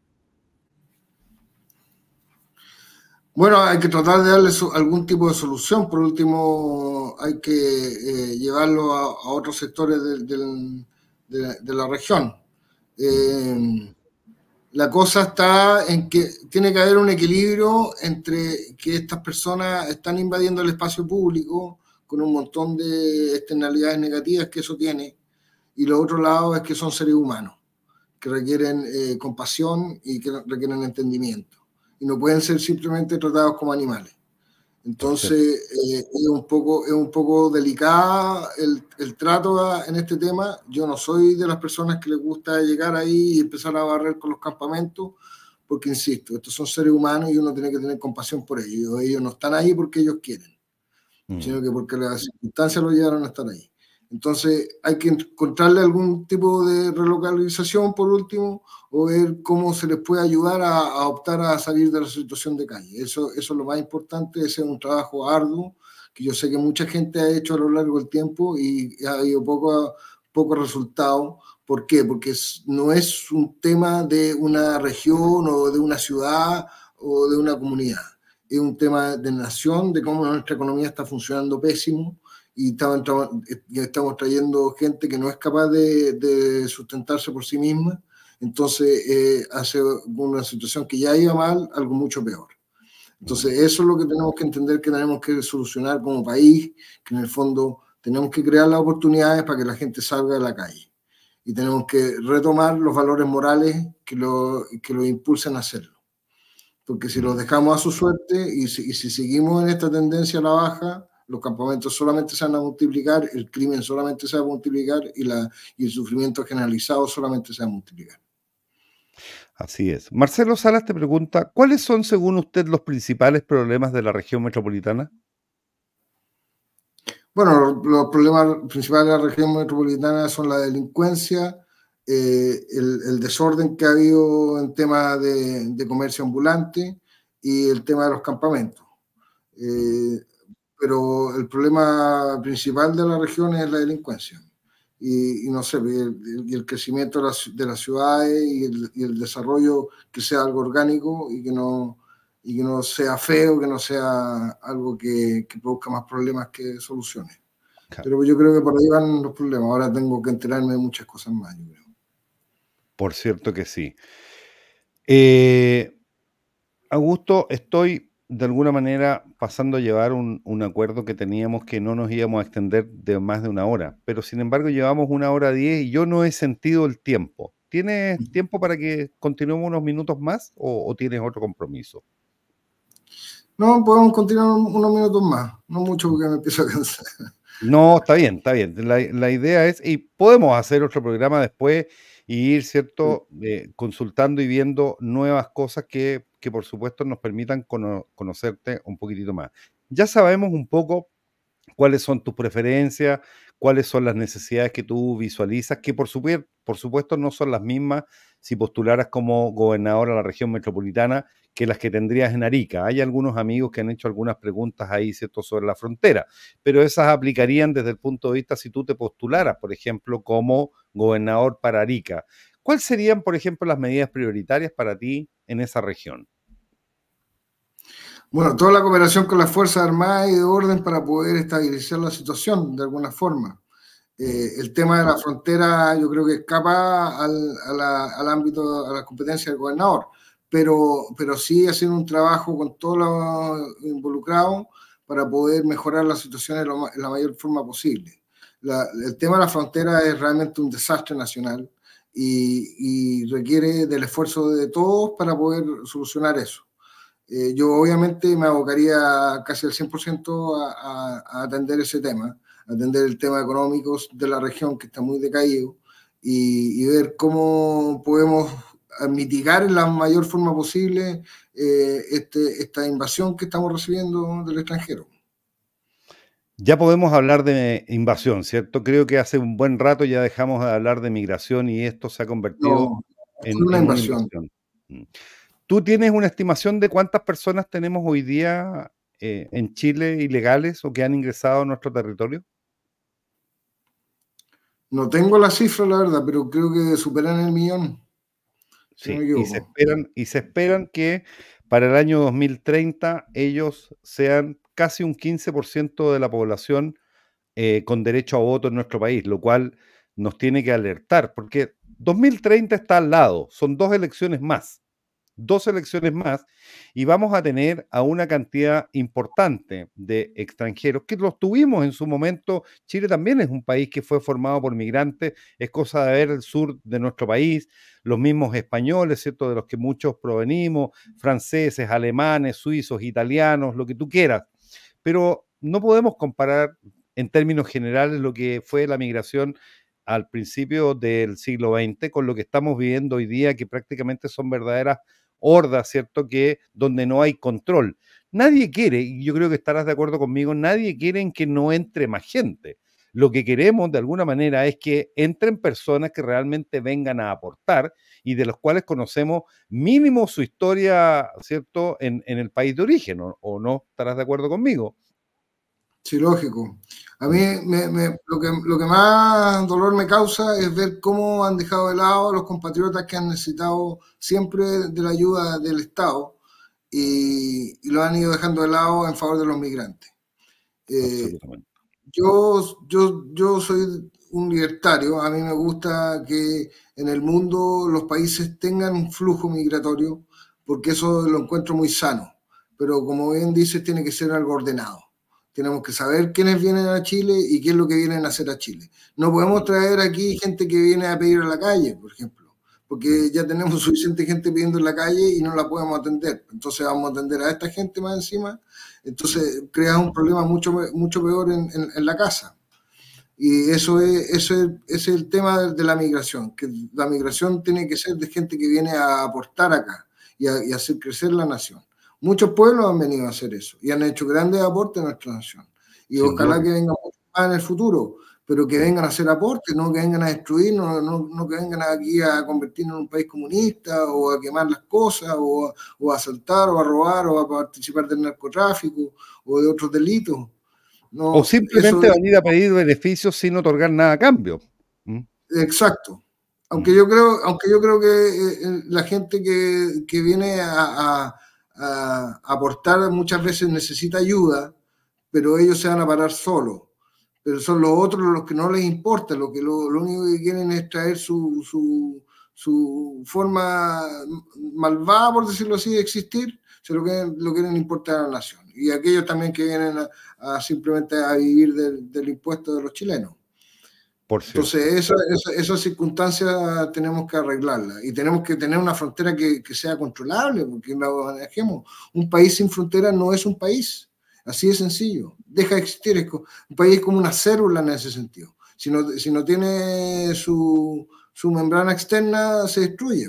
Bueno, hay que tratar de darle algún tipo de solución. Por último, hay que eh, llevarlo a, otros sectores de, la región. Eh, la cosa está en que tiene que haber un equilibrio entre que estas personas están invadiendo el espacio público con un montón de externalidades negativas que eso tiene, y lo otro lado es que son seres humanos, que requieren eh, compasión y que requieren entendimiento y no pueden ser simplemente tratados como animales. Entonces, eh, es, un poco, es un poco delicada el, el, trato en este tema. Yo no soy de las personas que les gusta llegar ahí y empezar a barrer con los campamentos, porque, insisto, estos son seres humanos y uno tiene que tener compasión por ellos. Ellos no están ahí porque ellos quieren, mm. sino que porque las circunstancias los llevaron a estar ahí. Entonces hay que encontrarle algún tipo de relocalización por último o ver cómo se les puede ayudar a, optar a salir de la situación de calle. Eso, eso es lo más importante, ese es un trabajo arduo que yo sé que mucha gente ha hecho a lo largo del tiempo y ha habido poco, poco resultado. ¿Por qué? Porque no es un tema de una región o de una ciudad o de una comunidad. Es un tema de nación, de cómo nuestra economía está funcionando pésimo, y estamos trayendo gente que no es capaz de, sustentarse por sí misma, entonces eh, hace una situación que ya iba mal algo mucho peor. Entonces eso es lo que tenemos que entender que tenemos que solucionar como país, que en el fondo tenemos que crear las oportunidades para que la gente salga de la calle y tenemos que retomar los valores morales que lo, que lo impulsan a hacerlo. Porque si los dejamos a su suerte y y si seguimos en esta tendencia a la baja, los campamentos solamente se van a multiplicar, el crimen solamente se va a multiplicar y, la, el sufrimiento generalizado solamente se va a multiplicar.
Así es. Marcelo Salas te pregunta, ¿cuáles son según usted los principales problemas de la región metropolitana?
Bueno, los problemas principales de la región metropolitana son la delincuencia, eh, el, desorden que ha habido en tema de, comercio ambulante y el tema de los campamentos. Eh, pero el problema principal de la región es la delincuencia. Y, no sé, y el crecimiento de las, ciudades y el, desarrollo que sea algo orgánico y que no, y que no sea feo, que no sea algo que, que produzca más problemas que soluciones. Pero yo creo que por ahí van los problemas. Ahora tengo que enterarme de muchas cosas más, yo creo.
Por cierto que sí. Eh, Augusto, estoy de alguna manera pasando a llevar un, acuerdo que teníamos que no nos íbamos a extender de más de una hora, pero sin embargo llevamos una hora diez y yo no he sentido el tiempo. ¿Tienes mm. tiempo para que continuemos unos minutos más o, tienes otro compromiso? No, podemos continuar unos minutos más, no mucho porque me empiezo a cansar. No, está bien, está bien. La, la idea es, y podemos hacer otro programa después y ir, mm. ¿cierto?, eh, consultando y viendo nuevas cosas que, por supuesto nos permitan conocerte un poquitito más. Ya sabemos un poco cuáles son tus preferencias, cuáles son las necesidades que tú visualizas, que por, por supuesto no son las mismas si postularas como gobernador a la región metropolitana que las que tendrías en Arica. Hay algunos amigos que han hecho algunas preguntas ahí, ¿cierto?, sobre la frontera, pero esas aplicarían desde el punto de vista si tú te postularas, por ejemplo, como gobernador para Arica. ¿Cuáles serían, por ejemplo, las medidas prioritarias para ti en esa región?
Bueno, toda la cooperación con las Fuerzas Armadas y de Orden para poder estabilizar la situación de alguna forma. Eh, el tema de la frontera yo creo que escapa al, al ámbito, a las competencias del gobernador pero, pero sí haciendo un trabajo con todos los involucrados para poder mejorar la situación de la, mayor forma posible. el tema de la frontera es realmente un desastre nacional y, requiere del esfuerzo de todos para poder solucionar eso. Eh, yo obviamente me abocaría casi al 100% a, atender ese tema, atender el tema económico de la región que está muy decaído y, y ver cómo podemos mitigar en la mayor forma posible eh, este, esta invasión que estamos recibiendo del extranjero.
Ya podemos hablar de invasión, ¿cierto? Creo que hace un buen rato ya dejamos de hablar de migración y esto se ha convertido en una invasión. Mm. ¿Tú tienes una estimación de cuántas personas tenemos hoy día eh, en Chile ilegales o que han ingresado a nuestro territorio?
No tengo la cifra, la verdad, pero creo
que superan el millón y, se esperan, y se esperan que para el año 2030 ellos sean casi un 15% de la población eh, con derecho a voto en nuestro país, lo cual nos tiene que alertar, porque 2030 está al lado, son dos elecciones más dos elecciones más y vamos a tener a una cantidad importante de extranjeros que los tuvimos en su momento. Chile también es un país que fue formado por migrantes, es cosa de ver el sur de nuestro país, los mismos españoles, ¿cierto? De los que muchos provenimos, franceses, alemanes, suizos, italianos, lo que tú quieras. Pero no podemos comparar en términos generales lo que fue la migración al principio del siglo XX con lo que estamos viviendo hoy día, que prácticamente son verdaderas horda, ¿cierto? Que donde no hay control. Nadie quiere, y yo creo que estarás de acuerdo conmigo, nadie quiere en que no entre más gente. Lo que queremos de alguna manera es que entren personas que realmente vengan a aportar y de los cuales conocemos mínimo su historia, ¿cierto?, en, el país de origen, ¿o no? ¿Estarás de acuerdo conmigo? Sí, lógico.
A mí lo, que, más dolor me causa es ver cómo han dejado de lado a los compatriotas que han necesitado siempre de la ayuda del Estado y, lo han ido dejando de lado en favor de los migrantes. Eh, yo, yo, yo soy un libertario, a mí me gusta que en el mundo los países tengan un flujo migratorio porque eso lo encuentro muy sano, pero como bien dices, tiene que ser algo ordenado. Tenemos que saber quiénes vienen a Chile y qué es lo que vienen a hacer a Chile. No podemos traer aquí gente que viene a pedir a la calle, por ejemplo, porque ya tenemos <laughs> suficiente gente pidiendo en la calle y no la podemos atender. Entonces vamos a atender a esta gente más encima. Entonces crea un problema mucho, mucho peor en, la casa. Y eso es, eso es, el tema de la migración, que la migración tiene que ser de gente que viene a aportar acá y y a hacer crecer la nación. Muchos pueblos han venido a hacer eso y han hecho grandes aportes a nuestra nación. Y ojalá que vengan más en el futuro, pero que vengan a hacer aportes, no que vengan a destruir, no, no, que vengan aquí a convertirnos en un país comunista o a quemar las cosas o a, asaltar o a robar o a participar del narcotráfico o de otros delitos.
o simplemente venir a pedir beneficios sin otorgar nada a cambio. ¿Mm? Exacto.
Aunque mm. yo creo, aunque yo creo que eh, eh, la gente que, viene a a aportar muchas veces necesita ayuda, pero ellos se van a parar solos. Pero son los otros los que no les importa, lo, que lo, único que quieren es traer su, su, su, forma malvada, por decirlo así, de existir, se lo quieren, lo quieren importar a la nación. Y aquellos también que vienen a, simplemente a vivir del impuesto de los chilenos.
Entonces, esa,
esa, circunstancia tenemos que arreglarla y tenemos que tener una frontera que, sea controlable, porque la manejemos. Un país sin frontera no es un país, así de sencillo. Deja de existir, un país es como una célula en ese sentido. Si no, si no tiene su, membrana externa, se destruye.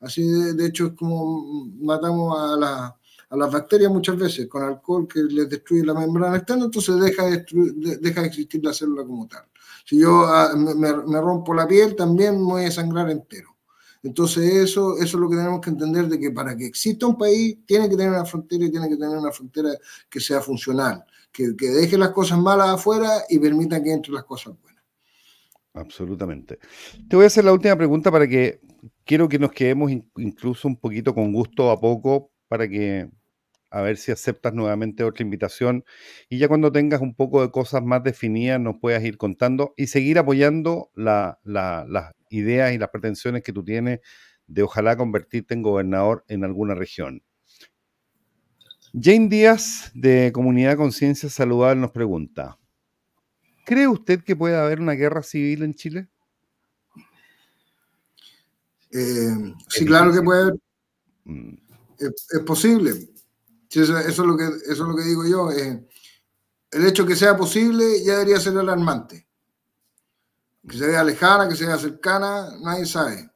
Así, de, hecho, es como matamos a, las bacterias muchas veces con alcohol que les destruye la membrana externa, entonces deja deja de existir la célula como tal. Si yo ah, me, rompo la piel, también me voy a sangrar entero. Entonces eso, eso es lo que tenemos que entender de que para que exista un país tiene que tener una frontera y tiene que tener una frontera que sea funcional, que, que deje las cosas malas afuera y permita que entren las cosas buenas.
Absolutamente. Te voy a hacer la última pregunta para que quiero que nos quedemos incluso un poquito con gusto a poco para que a ver si aceptas nuevamente otra invitación y ya cuando tengas un poco de cosas más definidas nos puedas ir contando y seguir apoyando las ideas y las pretensiones que tú tienes de ojalá convertirte en gobernador en alguna región. Jane Díaz de Comunidad Conciencia Saludable nos pregunta, ¿cree usted que puede haber una guerra civil en Chile?
Eh, sí, claro que puede haber. Mm. Es, es, posible. Eso, es lo que, eso es lo que digo yo. Eh, el hecho que sea posible ya debería ser alarmante. Que se vea lejana, que sea cercana, nadie sabe.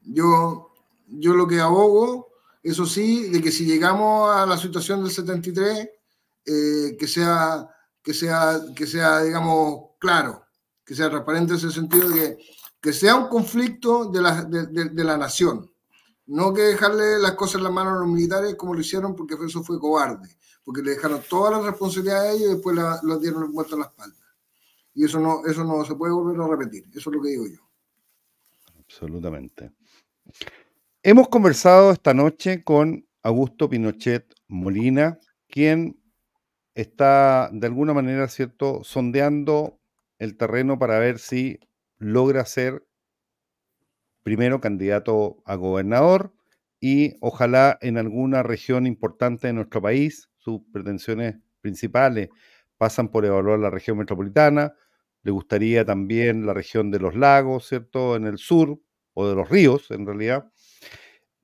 Yo, yo lo que abogo, eso sí, de que si llegamos a la situación del 73, eh, que, sea, que, sea, que sea, digamos, claro, que sea transparente en ese sentido de que, sea un conflicto de la, de la nación no que dejarle las cosas en las manos a los militares como lo hicieron porque eso fue cobarde, porque le dejaron todas las responsabilidades a ellos y después las la dieron vuelta a la espalda. Y eso no, eso no se puede volver a repetir, eso es lo que digo yo.
Absolutamente. Hemos conversado esta noche con Augusto Pinochet Molina, quien está de alguna manera, ¿cierto?, sondeando el terreno para ver si logra hacer primero candidato a gobernador y ojalá en alguna región importante de nuestro país, sus pretensiones principales pasan por evaluar la región metropolitana, le gustaría también la región de los lagos, ¿cierto? En el sur, o de los ríos, en realidad.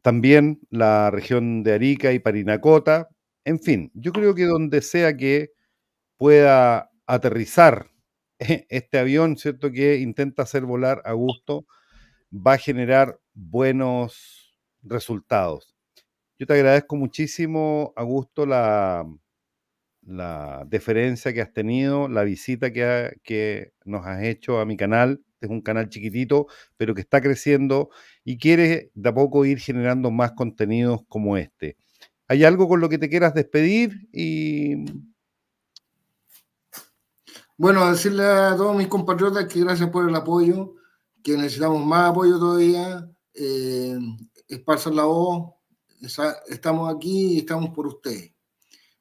También la región de Arica y Parinacota. En fin, yo creo que donde sea que pueda aterrizar <laughs> este avión, ¿cierto? Que intenta hacer volar a gusto va a generar buenos resultados. Yo te agradezco muchísimo, Augusto, la, la deferencia que has tenido, la visita que, que nos has hecho a mi canal. Es un canal chiquitito, pero que está creciendo y quiere de a poco ir generando más contenidos como este. ¿Hay algo con lo que te quieras despedir? Y... Bueno, decirle a todos mis compatriotas que gracias por el apoyo que necesitamos más
apoyo todavía, eh, esparzan la voz, estamos aquí y estamos por ustedes.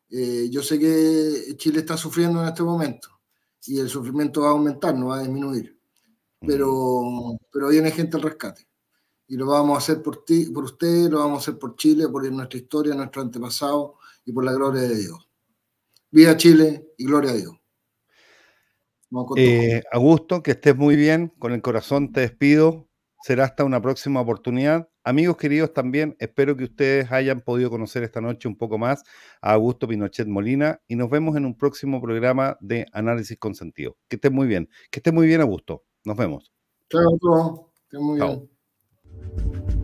Eh, yo sé que Chile está sufriendo en este momento y el sufrimiento va a aumentar, no va a disminuir, pero, pero viene gente al rescate y lo vamos a hacer por ti, por ustedes, lo vamos a hacer por Chile, por nuestra historia, nuestro antepasado y por la gloria de Dios. Viva Chile y gloria a Dios.
Eh, Augusto, que estés muy bien. Con el corazón te despido. Será hasta una próxima oportunidad. Amigos queridos, también espero que ustedes hayan podido conocer esta noche un poco más a Augusto Pinochet Molina y nos vemos en un próximo programa de Análisis con Sentido. Que estés muy bien. Que estés muy bien, Augusto. Nos vemos.
Chao, Que muy bien.